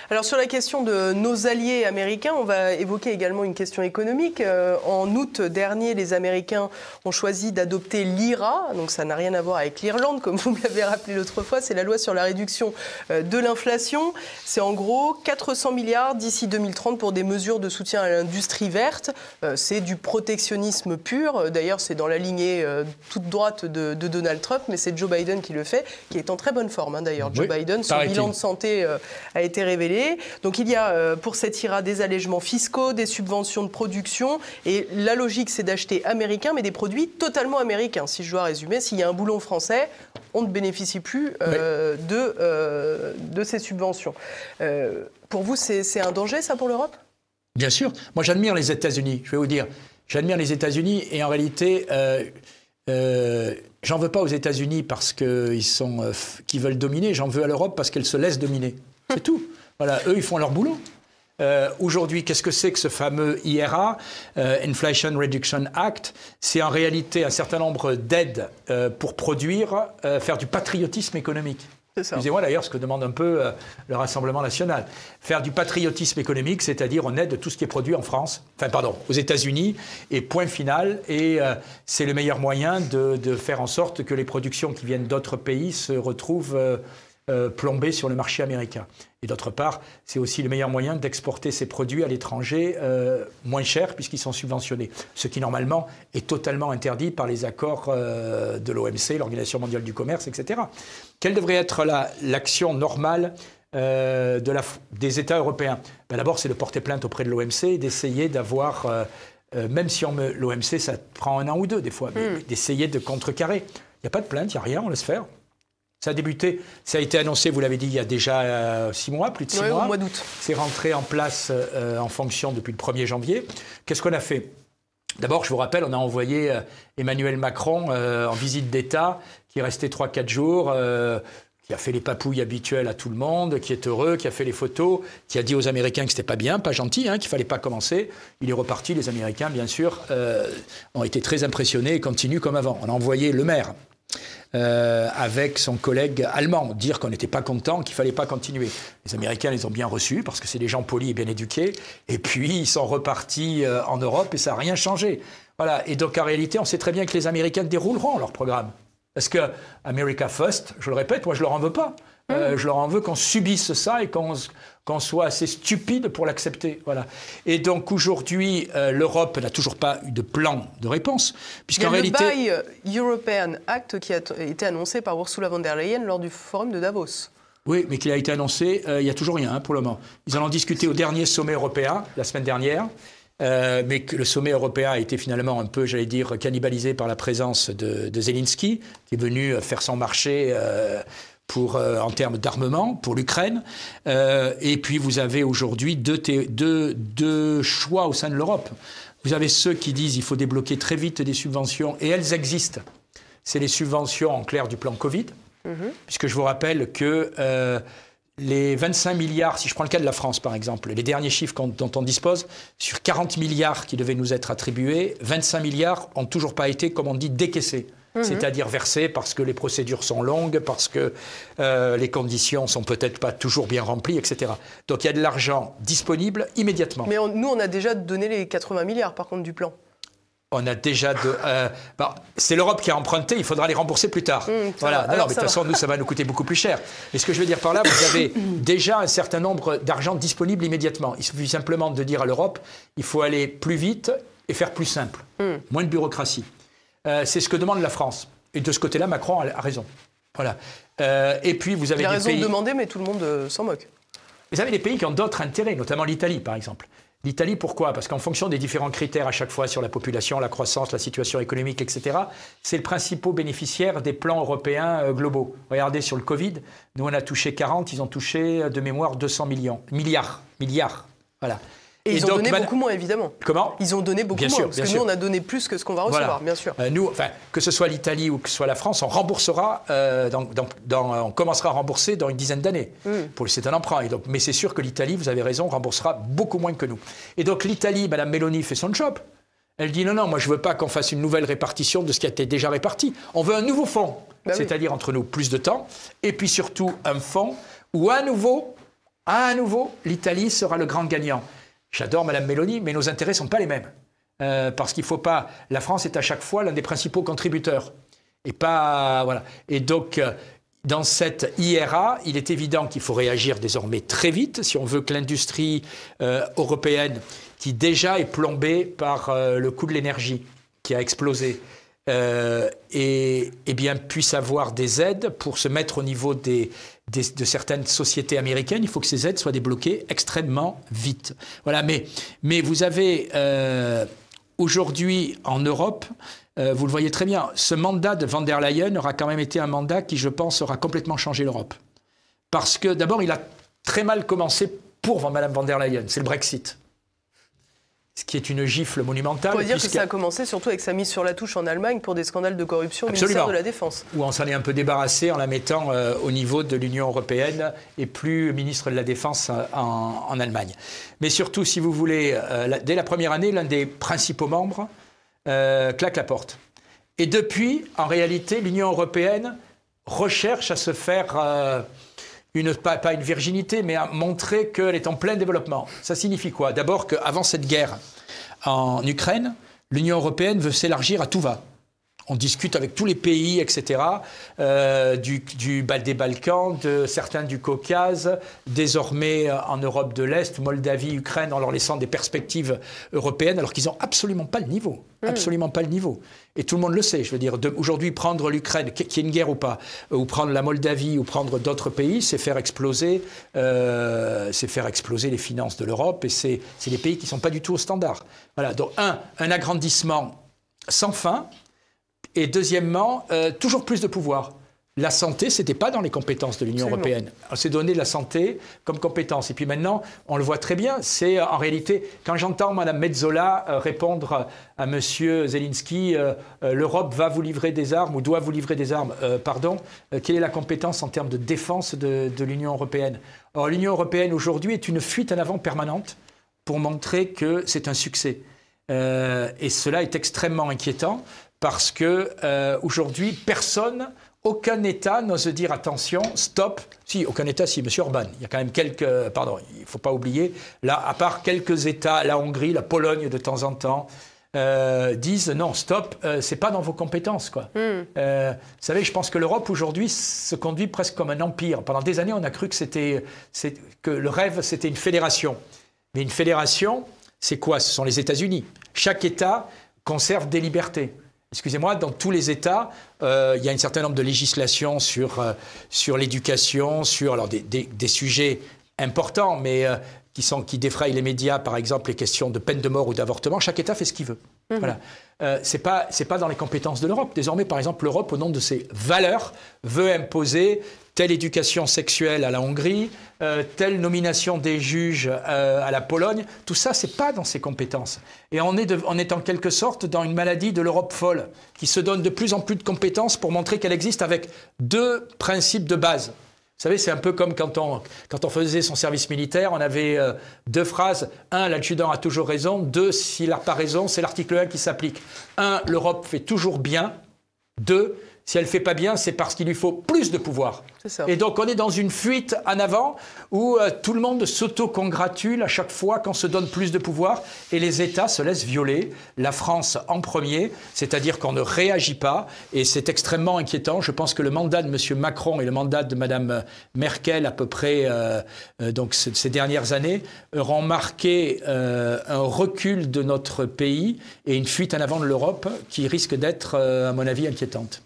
Alors sur la question de nos alliés américains, on va évoquer également une question économique. Euh, en août dernier, les Américains ont choisi d'adopter l'IRA, donc ça n'a rien à voir avec l'Irlande, comme vous me l'avez rappelé l'autre fois, c'est la loi sur la réduction euh, de l'inflation. C'est en gros 400 milliards d'ici 2030 pour des mesures de soutien à l'industrie verte. Euh, c'est du protectionnisme pur. D'ailleurs, c'est dans la lignée toute droite de, de Donald Trump, mais c'est Joe Biden qui le fait, qui est en très bonne forme hein, d'ailleurs. Joe Biden, son bilan de santé euh, a été révélé. Donc il y a euh, pour cette IRA des allégements fiscaux, des subventions de production. Et la logique, c'est d'acheter américain, mais des produits totalement américains. Si je dois résumer, s'il y a un boulon français, on ne bénéficie plus euh, de, de ces subventions. pour vous, c'est un danger ça pour l'Europe Bien sûr. Moi, j'admire les États-Unis. Je vais vous dire, j'admire les États-Unis et en réalité. Euh, j'en veux pas aux États-Unis parce euh, qu'ils sont veulent dominer. J'en veux à l'Europe parce qu'elle se laisse dominer. Hum. C'est tout. Voilà, eux, ils font leur boulot. Euh, aujourd'hui, qu'est-ce que c'est que ce fameux IRA, Inflation Reduction Act C'est en réalité un certain nombre d'aides pour produire, faire du patriotisme économique. Excusez-moi d'ailleurs ce que demande un peu euh, le Rassemblement national. Faire du patriotisme économique, c'est-à-dire on aide tout ce qui est produit en France, enfin pardon, aux États-Unis, et point final, et euh, c'est le meilleur moyen de, faire en sorte que les productions qui viennent d'autres pays se retrouvent... Euh, euh, plombé sur le marché américain. Et d'autre part, c'est aussi le meilleur moyen d'exporter ces produits à l'étranger euh, moins cher puisqu'ils sont subventionnés, ce qui normalement est totalement interdit par les accords euh, de l'OMC, l'Organisation mondiale du commerce, etc. Quelle devrait être l'action normale des États européens ben, D'abord, c'est de porter plainte auprès de l'OMC d'essayer d'avoir, même si l'OMC, ça prend un an ou deux des fois, hmm. d'essayer de contrecarrer. Il n'y a pas de plainte, il n'y a rien, on laisse faire. Ça a débuté, ça a été annoncé, vous l'avez dit, il y a déjà euh, six mois, plus de six mois. Au mois d'août. C'est rentré en place, euh, en fonction depuis le 1er janvier. Qu'est-ce qu'on a fait D'abord, je vous rappelle, on a envoyé euh, Emmanuel Macron en visite d'État, qui est resté 3-4 jours, qui a fait les papouilles habituelles à tout le monde, qui est heureux, qui a fait les photos, qui a dit aux Américains que c'était pas bien, pas gentil, hein, qu'il fallait pas commencer. Il est reparti. Les Américains, bien sûr, ont été très impressionnés et continuent comme avant. On a envoyé le maire, euh, avec son collègue allemand, dire qu'on n'était pas content, qu'il fallait pas continuer. Les Américains les ont bien reçus parce que c'est des gens polis et bien éduqués. Et puis ils sont repartis euh, en Europe et ça n'a rien changé. Voilà. Et donc en réalité, on sait très bien que les Américains dérouleront leur programme. Parce que America First, je le répète, moi je leur en veux pas. Euh, ah. je leur en veux qu'on subisse ça et qu'on soit assez stupide pour l'accepter. Voilà. Et donc aujourd'hui, euh, l'Europe n'a toujours pas eu de plan de réponse, puisqu'en réalité. le Buy European Act qui a été annoncé par Ursula von der Leyen lors du forum de Davos. Oui, mais qui a été annoncé, euh, il y n'y a toujours rien hein, pour le moment. Ils en ont discuté au dernier sommet européen, la semaine dernière. mais que le sommet européen a été finalement un peu, j'allais dire, cannibalisé par la présence de, Zelensky, qui est venu faire son marché euh, en termes d'armement pour l'Ukraine. Euh, et puis vous avez aujourd'hui deux, choix au sein de l'Europe. Vous avez ceux qui disent qu'il faut débloquer très vite des subventions, et elles existent. C'est les subventions en clair du plan Covid, mhm. puisque je vous rappelle que euh, les 25 milliards, si je prends le cas de la France par exemple, les derniers chiffres dont on dispose, sur 40 milliards qui devaient nous être attribués, 25 milliards n'ont toujours pas été, comme on dit, décaissés. Mhm. c'est-à-dire verser parce que les procédures sont longues, parce que euh, les conditions sont peut-être pas toujours bien remplies, etc. Donc il y a de l'argent disponible immédiatement. Mais nous, on a déjà donné les 80 milliards, par contre, du plan. On a déjà euh, bah, c'est l'Europe qui a emprunté, il faudra les rembourser plus tard. Hmm, voilà. mais de toute façon, nous, ça va nous coûter beaucoup plus cher. Mais ce que je veux dire par là, vous avez *coughs* déjà un certain nombre d'argent disponible immédiatement. Il suffit simplement de dire à l'Europe, il faut aller plus vite et faire plus simple. Hmm. Moins de bureaucratie. Euh, c'est ce que demande la France. Et de ce côté-là, Macron a raison. Voilà. Euh, et puis vous avez Il a raison de demander, mais tout le monde euh, s'en moque. Vous avez des pays qui ont d'autres intérêts, notamment l'Italie, par exemple. L'Italie, pourquoi Parce qu'en fonction des différents critères à chaque fois sur la population, la croissance, la situation économique, etc., c'est le principal bénéficiaire des plans européens globaux. Regardez sur le Covid, nous on a touché 40, ils ont touché de mémoire 200 millions, milliards, milliards. Voilà ils ont donné beaucoup moins, évidemment. Comment Ils ont donné beaucoup moins, parce que nous, on a donné plus que ce qu'on va recevoir, bien sûr. Euh, nous, que ce soit l'Italie ou que ce soit la France, on remboursera, euh, on commencera à rembourser dans une dizaine d'années. C'est un emprunt. donc, mais c'est sûr que l'Italie, vous avez raison, remboursera beaucoup moins que nous. Et donc l'Italie, Madame Meloni fait son job. Elle dit non, non, moi je ne veux pas qu'on fasse une nouvelle répartition de ce qui a été déjà réparti. On veut un nouveau fonds, bah c'est-à-dire entre nous plus de temps, et puis surtout un fonds où à nouveau, à nouveau, l'Italie sera le grand gagnant. J'adore Madame Mélanie, mais nos intérêts ne sont pas les mêmes. Euh, parce qu'il ne faut pas. La France est à chaque fois l'un des principaux contributeurs. Et pas. Voilà. Et donc, euh, dans cette IRA, il est évident qu'il faut réagir désormais très vite si on veut que l'industrie euh, européenne, qui déjà est plombée par le coût de l'énergie, qui a explosé, euh, et, bien puisse avoir des aides pour se mettre au niveau de certaines sociétés américaines. Il faut que ces aides soient débloquées extrêmement vite. Voilà, mais, mais vous avez euh, aujourd'hui en Europe euh, vous le voyez très bien, ce mandat de van der Leyen aura quand même été un mandat qui, je pense, aura complètement changé l'Europe. Parce que d'abord, il a très mal commencé pour Mme van der Leyen, c'est le Brexit ce qui est une gifle monumentale. On peut dire que ça a commencé surtout avec sa mise sur la touche en Allemagne pour des scandales de corruption au ministère de la Défense. Où on s'en est un peu débarrassé en la mettant euh, au niveau de l'Union européenne et plus ministre de la Défense euh, en, Allemagne. Mais surtout, si vous voulez, euh, dès la première année, l'un des principaux membres claque la porte. Et depuis, en réalité, l'Union européenne recherche à se faire une, pas, pas, une virginité, mais à montrer qu'elle est en plein développement. Ça signifie quoi D'abord qu'avant cette guerre en Ukraine, l'Union européenne veut s'élargir à tout va on discute avec tous les pays, etc., euh, du, bal des Balkans, de certains du Caucase, désormais euh, en Europe de l'Est, Moldavie, Ukraine, en leur laissant des perspectives européennes, alors qu'ils n'ont absolument pas le niveau. Hmm. Absolument pas le niveau. Et tout le monde le sait. Je veux dire, aujourd'hui, prendre l'Ukraine, qu'il y ait une guerre ou pas, euh, ou prendre la Moldavie, ou prendre d'autres pays, c'est faire exploser, c'est faire exploser les finances de l'Europe. Et c'est des pays qui ne sont pas du tout au standard. Voilà. Donc, un, un agrandissement sans fin et deuxièmement, euh, toujours plus de pouvoir. La santé, ce n'était pas dans les compétences de l'Union européenne. On s'est donné la santé comme compétence. Et puis maintenant, on le voit très bien, c'est euh, en réalité, quand j'entends Mme Metzola euh, répondre à M. Zelensky, l'Europe va vous livrer des armes ou doit vous livrer des armes, pardon, quelle est la compétence en termes de défense de, de l'Union européenne Or, l'Union européenne aujourd'hui est une fuite en avant permanente pour montrer que c'est un succès. et cela est extrêmement inquiétant parce que euh, aujourd'hui, personne, aucun État n'ose dire attention, stop. Si, aucun État, si, Monsieur Orban. Il y a quand même quelques, pardon, il ne faut pas oublier, là, à part quelques États, la Hongrie, la Pologne de temps en temps, euh, disent non, stop, ce euh, c'est pas dans vos compétences. Quoi. Hmm. vous savez, je pense que l'Europe aujourd'hui se conduit presque comme un empire. Pendant des années, on a cru que, c'était, que le rêve, c'était une fédération. Mais une fédération, c'est quoi Ce sont les États-Unis. Chaque État conserve des libertés. Excusez-moi, dans tous les États, euh, il y a un certain nombre de législations sur, euh, sur l'éducation, sur alors des, des, sujets importants, mais euh, qui, sont, qui défrayent les médias, par exemple les questions de peine de mort ou d'avortement. Chaque État fait ce qu'il veut. Mmh. Voilà. Ce n'est pas dans les compétences de l'Europe. Désormais, par exemple, l'Europe, au nom de ses valeurs, veut imposer telle éducation sexuelle à la Hongrie, euh, telle nomination des juges euh, à la Pologne, tout ça, c'est pas dans ses compétences. Et on est, on est en quelque sorte dans une maladie de l'Europe folle, qui se donne de plus en plus de compétences pour montrer qu'elle existe avec deux principes de base. Vous savez, c'est un peu comme quand on, quand on faisait son service militaire, on avait euh, deux phrases. Un, l'adjudant a toujours raison. Deux, s'il n'a pas raison, c'est l'article 1 qui s'applique. Un, l'Europe fait toujours bien. Deux, si elle ne fait pas bien, c'est parce qu'il lui faut plus de pouvoir. Et donc on est dans une fuite en avant où euh, tout le monde s'auto-congratule à chaque fois qu'on se donne plus de pouvoir et les États se laissent violer, la France en premier, c'est-à-dire qu'on ne réagit pas et c'est extrêmement inquiétant. Je pense que le mandat de M. Macron et le mandat de Mme Merkel à peu près euh, euh, donc ces dernières années auront marqué un recul de notre pays et une fuite en avant de l'Europe qui risque d'être à mon avis inquiétante.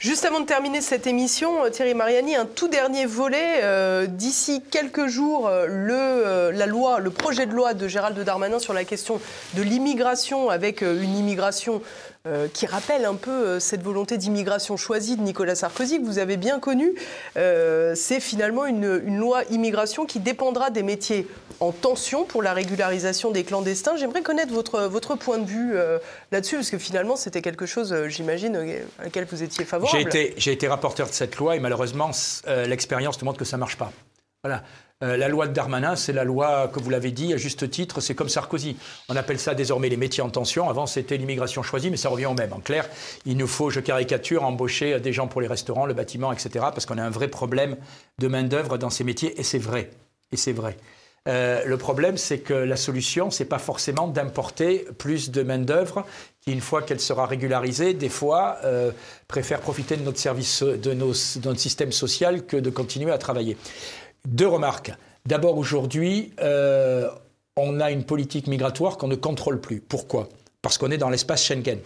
Juste avant de terminer cette émission, euh, Thierry Mariani, un tout dernier volet. Euh, d'ici quelques jours, euh, le, la loi, le projet de loi de Gérald Darmanin sur la question de l'immigration, avec une immigration euh, qui rappelle un peu euh, cette volonté d'immigration choisie de Nicolas Sarkozy que vous avez bien connue. Euh, c'est finalement une, loi immigration qui dépendra des métiers en tension pour la régularisation des clandestins. J'aimerais connaître votre, votre point de vue là-dessus, parce que finalement c'était quelque chose, j'imagine, à laquelle vous étiez favorable. J'ai été, rapporteur de cette loi et malheureusement l'expérience montre que ça ne marche pas. Voilà. Euh, la loi de Darmanin, c'est la loi que vous l'avez dit à juste titre, c'est comme Sarkozy. On appelle ça désormais les métiers en tension. Avant, c'était l'immigration choisie, mais ça revient au même. En clair, il nous faut, je caricature, embaucher des gens pour les restaurants, le bâtiment, etc., parce qu'on a un vrai problème de main-d'œuvre dans ces métiers, et c'est vrai. Et c'est vrai. Euh, le problème, c'est que la solution, ce n'est pas forcément d'importer plus de main-d'œuvre qui, une fois qu'elle sera régularisée, des fois euh, préfère profiter de notre service, de notre système social que de continuer à travailler. Deux remarques. D'abord, aujourd'hui, euh, on a une politique migratoire qu'on ne contrôle plus. Pourquoi Parce qu'on est dans l'espace Schengen.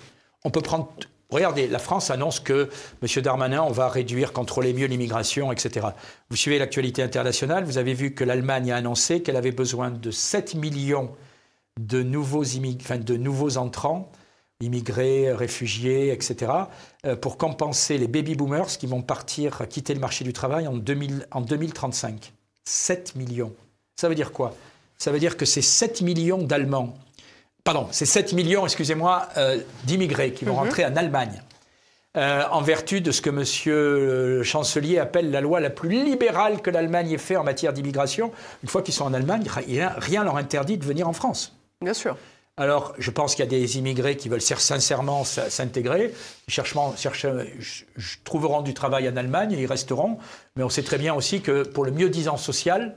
On peut prendre. Regardez, la France annonce que M. Darmanin, on va réduire, contrôler mieux l'immigration, etc. Vous suivez l'actualité internationale, vous avez vu que l'Allemagne a annoncé qu'elle avait besoin de 7 millions de de nouveaux entrants immigrés, réfugiés, etc., euh, pour compenser les baby-boomers qui vont partir, quitter le marché du travail en, 2035. 7 millions. Ça veut dire quoi Ça veut dire que c'est 7 millions d'Allemands, pardon, c'est 7 millions, excusez-moi, euh, d'immigrés qui vont mhm. rentrer en Allemagne. Euh, en vertu de ce que M. le chancelier appelle la loi la plus libérale que l'Allemagne ait fait en matière d'immigration, une fois qu'ils sont en Allemagne, rien leur interdit de venir en France. Bien sûr. Alors, je pense qu'il y a des immigrés qui veulent sincèrement s'intégrer, cherchant, trouveront du travail en Allemagne, et ils resteront. Mais on sait très bien aussi que pour le mieux-disant social,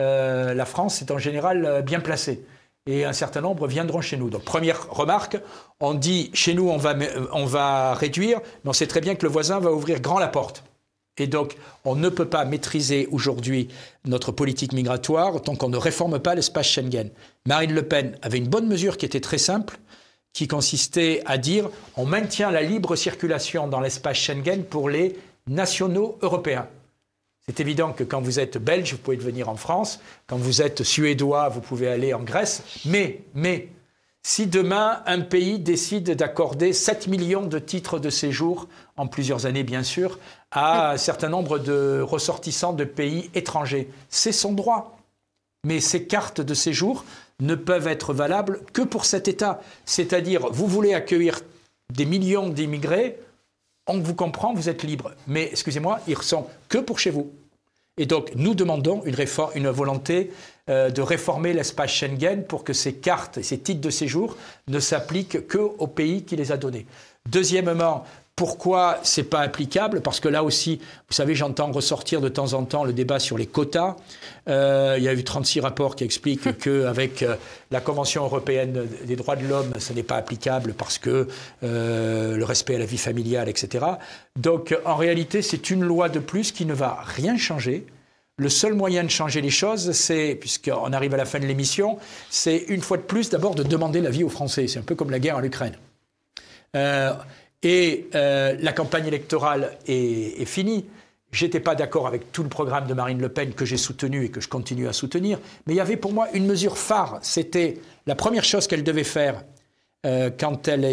euh, la France est en général euh, bien placée. Et un certain nombre viendront chez nous. Donc, première remarque, on dit chez nous, on va, euh, on va réduire, mais on sait très bien que le voisin va ouvrir grand la porte. Et donc, on ne peut pas maîtriser aujourd'hui notre politique migratoire tant qu'on ne réforme pas l'espace Schengen. Marine Le Pen avait une bonne mesure qui était très simple, qui consistait à dire on maintient la libre circulation dans l'espace Schengen pour les nationaux européens. C'est évident que quand vous êtes belge, vous pouvez venir en France, quand vous êtes suédois, vous pouvez aller en Grèce, mais, mais, si demain, un pays décide d'accorder 7 millions de titres de séjour, en plusieurs années bien sûr, à un certain nombre de ressortissants de pays étrangers, c'est son droit. Mais ces cartes de séjour ne peuvent être valables que pour cet État. C'est-à-dire, vous voulez accueillir des millions d'immigrés, on vous comprend, vous êtes libre. Mais excusez-moi, ils sont que pour chez vous. Et donc, nous demandons une réforme, une volonté euh, de réformer l'espace Schengen pour que ces cartes et ces titres de séjour ne s'appliquent qu'au pays qui les a donnés. Deuxièmement, pourquoi c'est pas applicable Parce que là aussi, vous savez, j'entends ressortir de temps en temps le débat sur les quotas. Euh, il y a eu 36 rapports qui expliquent *laughs* qu'avec euh, la Convention européenne des droits de l'homme, ce n'est pas applicable parce que le respect à la vie familiale, etc. Donc en réalité, c'est une loi de plus qui ne va rien changer le seul moyen de changer les choses, c'est, puisqu'on arrive à la fin de l'émission, c'est une fois de plus d'abord de demander l'avis aux Français. C'est un peu comme la guerre en Ukraine. Euh, et euh, la campagne électorale est, finie. finie. J'étais pas d'accord avec tout le programme de Marine Le Pen que j'ai soutenu et que je continue à soutenir, mais il y avait pour moi une mesure phare. C'était la première chose qu'elle devait faire euh, quand elle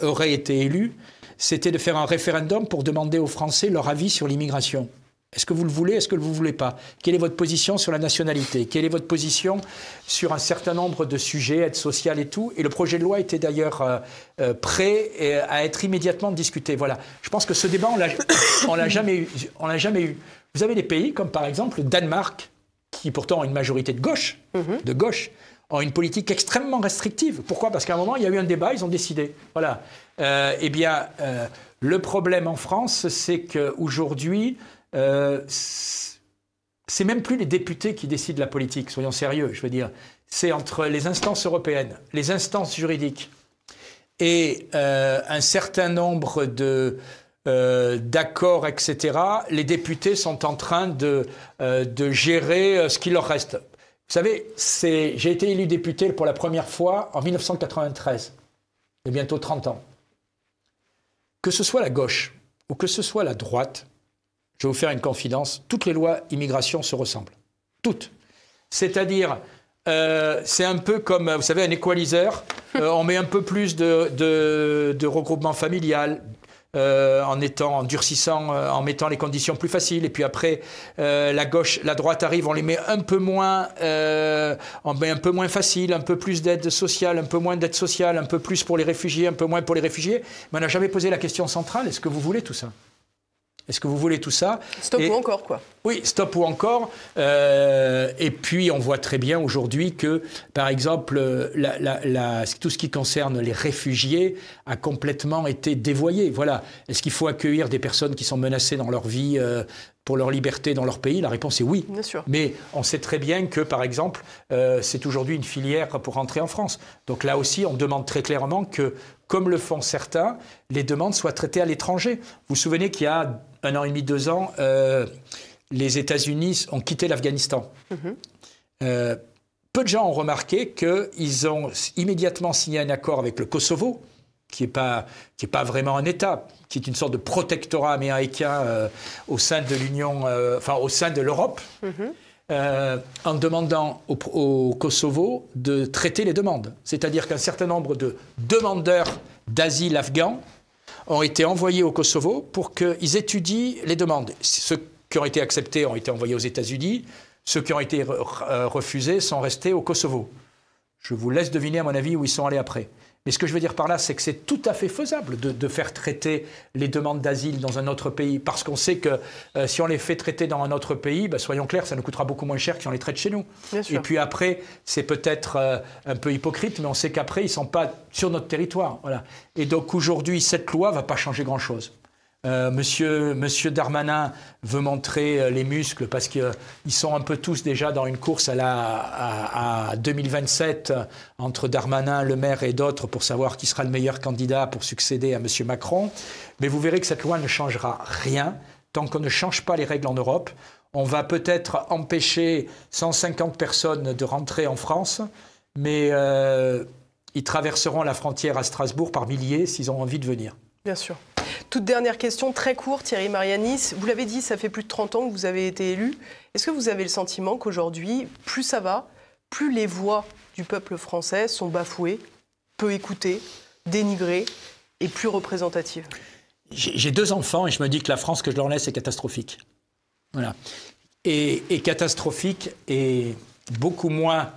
aurait été élue, c'était de faire un référendum pour demander aux Français leur avis sur l'immigration. Est-ce que vous le voulez Est-ce que vous ne le voulez pas Quelle est votre position sur la nationalité Quelle est votre position sur un certain nombre de sujets, aide sociale et tout Et le projet de loi était d'ailleurs euh, euh, prêt euh, à être immédiatement discuté. Voilà. Je pense que ce débat, *coughs* on l'a jamais eu. On l'a jamais eu. Vous avez des pays comme par exemple le Danemark, qui pourtant ont une majorité de gauche, mhm. de gauche, ont une politique extrêmement restrictive. Pourquoi Parce qu'à un moment, il y a eu un débat, ils ont décidé. Voilà. eh bien, le problème en France, c'est qu'aujourd'hui, euh, c'est même plus les députés qui décident la politique, soyons sérieux, je veux dire. C'est entre les instances européennes, les instances juridiques et euh, un certain nombre de euh, d'accords, etc., les députés sont en train de, de gérer ce qui leur reste. Vous savez, j'ai été élu député pour la première fois en 1993, il y a bientôt 30 ans. Que ce soit la gauche ou que ce soit la droite, je vais vous faire une confidence. Toutes les lois immigration se ressemblent. Toutes. C'est-à-dire, euh, c'est un peu comme, vous savez, un équaliseur. *laughs* Euh, on met un peu plus de, regroupement familial. Euh, en étant durcissant, en mettant les conditions plus faciles, et puis après la gauche, la droite arrive, on les met un peu moins, faciles, un peu moins facile, un peu plus d'aide sociale, un peu moins d'aide sociale, un peu plus pour les réfugiés, un peu moins pour les réfugiés, mais on n'a jamais posé la question centrale. Est-ce que vous voulez tout ça est-ce que vous voulez tout ça Stop ou encore, quoi. Oui, stop ou encore. Euh, et puis, on voit très bien aujourd'hui que, par exemple, euh, la, tout ce qui concerne les réfugiés a complètement été dévoyé. Voilà. Est-ce qu'il faut accueillir des personnes qui sont menacées dans leur vie euh, pour leur liberté dans leur pays La réponse est oui. Bien sûr. Mais on sait très bien que, par exemple, c'est aujourd'hui une filière pour rentrer en France. Donc là aussi, on demande très clairement que comme le font certains, les demandes soient traitées à l'étranger. Vous vous souvenez qu'il y a un an et demi, deux ans, euh, les États-Unis ont quitté l'Afghanistan. Mhm. Euh, peu de gens ont remarqué qu'ils ont immédiatement signé un accord avec le Kosovo, qui n'est pas, vraiment un État, qui est une sorte de protectorat américain euh, au sein de l'Union, enfin au sein de l'Europe. Mhm. Euh, en demandant au, Kosovo de traiter les demandes. C'est-à-dire qu'un certain nombre de demandeurs d'asile afghans ont été envoyés au Kosovo pour qu'ils étudient les demandes. Ceux qui ont été acceptés ont été envoyés aux États-Unis, ceux qui ont été refusés sont restés au Kosovo. Je vous laisse deviner, à mon avis, où ils sont allés après. Et ce que je veux dire par là, c'est que c'est tout à fait faisable de, faire traiter les demandes d'asile dans un autre pays, parce qu'on sait que euh, si on les fait traiter dans un autre pays, ben, soyons clairs, ça nous coûtera beaucoup moins cher que si on les traite chez nous. Et puis après, c'est peut-être euh, un peu hypocrite, mais on sait qu'après, ils ne sont pas sur notre territoire. Et donc aujourd'hui, cette loi ne va pas changer grand-chose. Euh, monsieur, monsieur Darmanin veut montrer euh, les muscles parce qu'ils euh, sont un peu tous déjà dans une course à, à, 2027 entre Darmanin, Le Maire et d'autres pour savoir qui sera le meilleur candidat pour succéder à monsieur Macron. Mais vous verrez que cette loi ne changera rien tant qu'on ne change pas les règles en Europe. On va peut-être empêcher 150 personnes de rentrer en France, mais ils traverseront la frontière à Strasbourg par milliers s'ils ont envie de venir. Bien sûr. Toute dernière question, très courte, Thierry Marianis. Vous l'avez dit, ça fait plus de 30 ans que vous avez été élu. Est-ce que vous avez le sentiment qu'aujourd'hui, plus ça va, plus les voix du peuple français sont bafouées, peu écoutées, dénigrées et plus représentatives J'ai deux enfants et je me dis que la France que je leur laisse est catastrophique. Voilà. Et, catastrophique et beaucoup moins.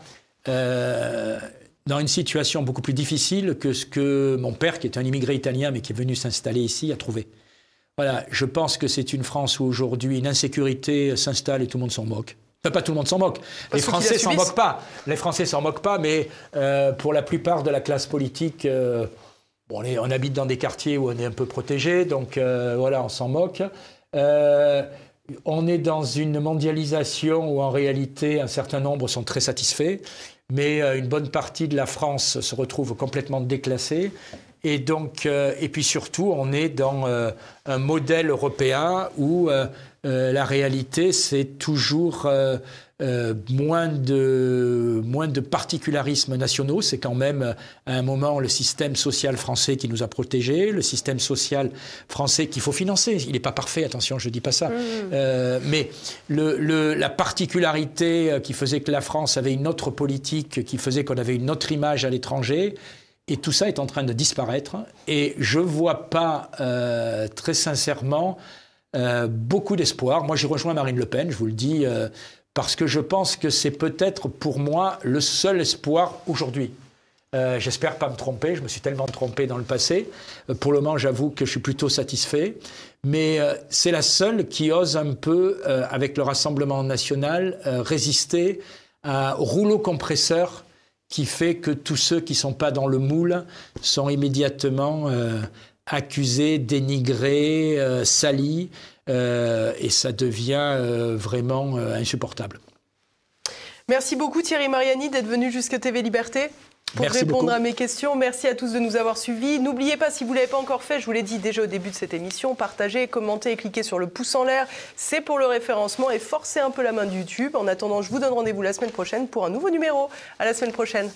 Euh, dans une situation beaucoup plus difficile que ce que mon père, qui est un immigré italien mais qui est venu s'installer ici, a trouvé. Voilà, je pense que c'est une France où aujourd'hui une insécurité s'installe et tout le monde s'en moque. Enfin, pas tout le monde s'en moque. les Français s'en moquent pas. Les Français s'en moquent pas, mais euh, pour la plupart de la classe politique, euh, bon, on, habite dans des quartiers où on est un peu protégé, donc euh, voilà, on s'en moque. on est dans une mondialisation où en réalité un certain nombre sont très satisfaits mais euh, une bonne partie de la France se retrouve complètement déclassée. Et donc, euh, et puis surtout, on est dans euh, un modèle européen où la réalité, c'est toujours euh, moins, de, moins de particularismes nationaux. C'est quand même euh, à un moment le système social français qui nous a protégés, le système social français qu'il faut financer. Il n'est pas parfait, attention, je ne dis pas ça. Mmh. Euh, mais le, la particularité qui faisait que la France avait une autre politique, qui faisait qu'on avait une autre image à l'étranger, et tout ça est en train de disparaître. Et je ne vois pas, très sincèrement, beaucoup d'espoir. Moi, j'ai rejoint Marine Le Pen, je vous le dis parce que je pense que c'est peut-être pour moi le seul espoir aujourd'hui. Euh, j'espère pas me tromper, je me suis tellement trompé dans le passé. Euh, pour le moment, j'avoue que je suis plutôt satisfait. Mais euh, c'est la seule qui ose un peu, avec le Rassemblement national, résister à un rouleau compresseur qui fait que tous ceux qui ne sont pas dans le moule sont immédiatement accusés, dénigrés, salis. Euh, et ça devient euh, vraiment euh, insupportable. Merci beaucoup Thierry Mariani d'être venu jusqu'à TV Liberté pour répondre à mes questions. Merci à tous de nous avoir suivis. N'oubliez pas, si vous ne l'avez pas encore fait, je vous l'ai dit déjà au début de cette émission, partagez, commentez et cliquez sur le pouce en l'air. C'est pour le référencement et forcez un peu la main de YouTube. En attendant, je vous donne rendez-vous la semaine prochaine pour un nouveau numéro. À la semaine prochaine.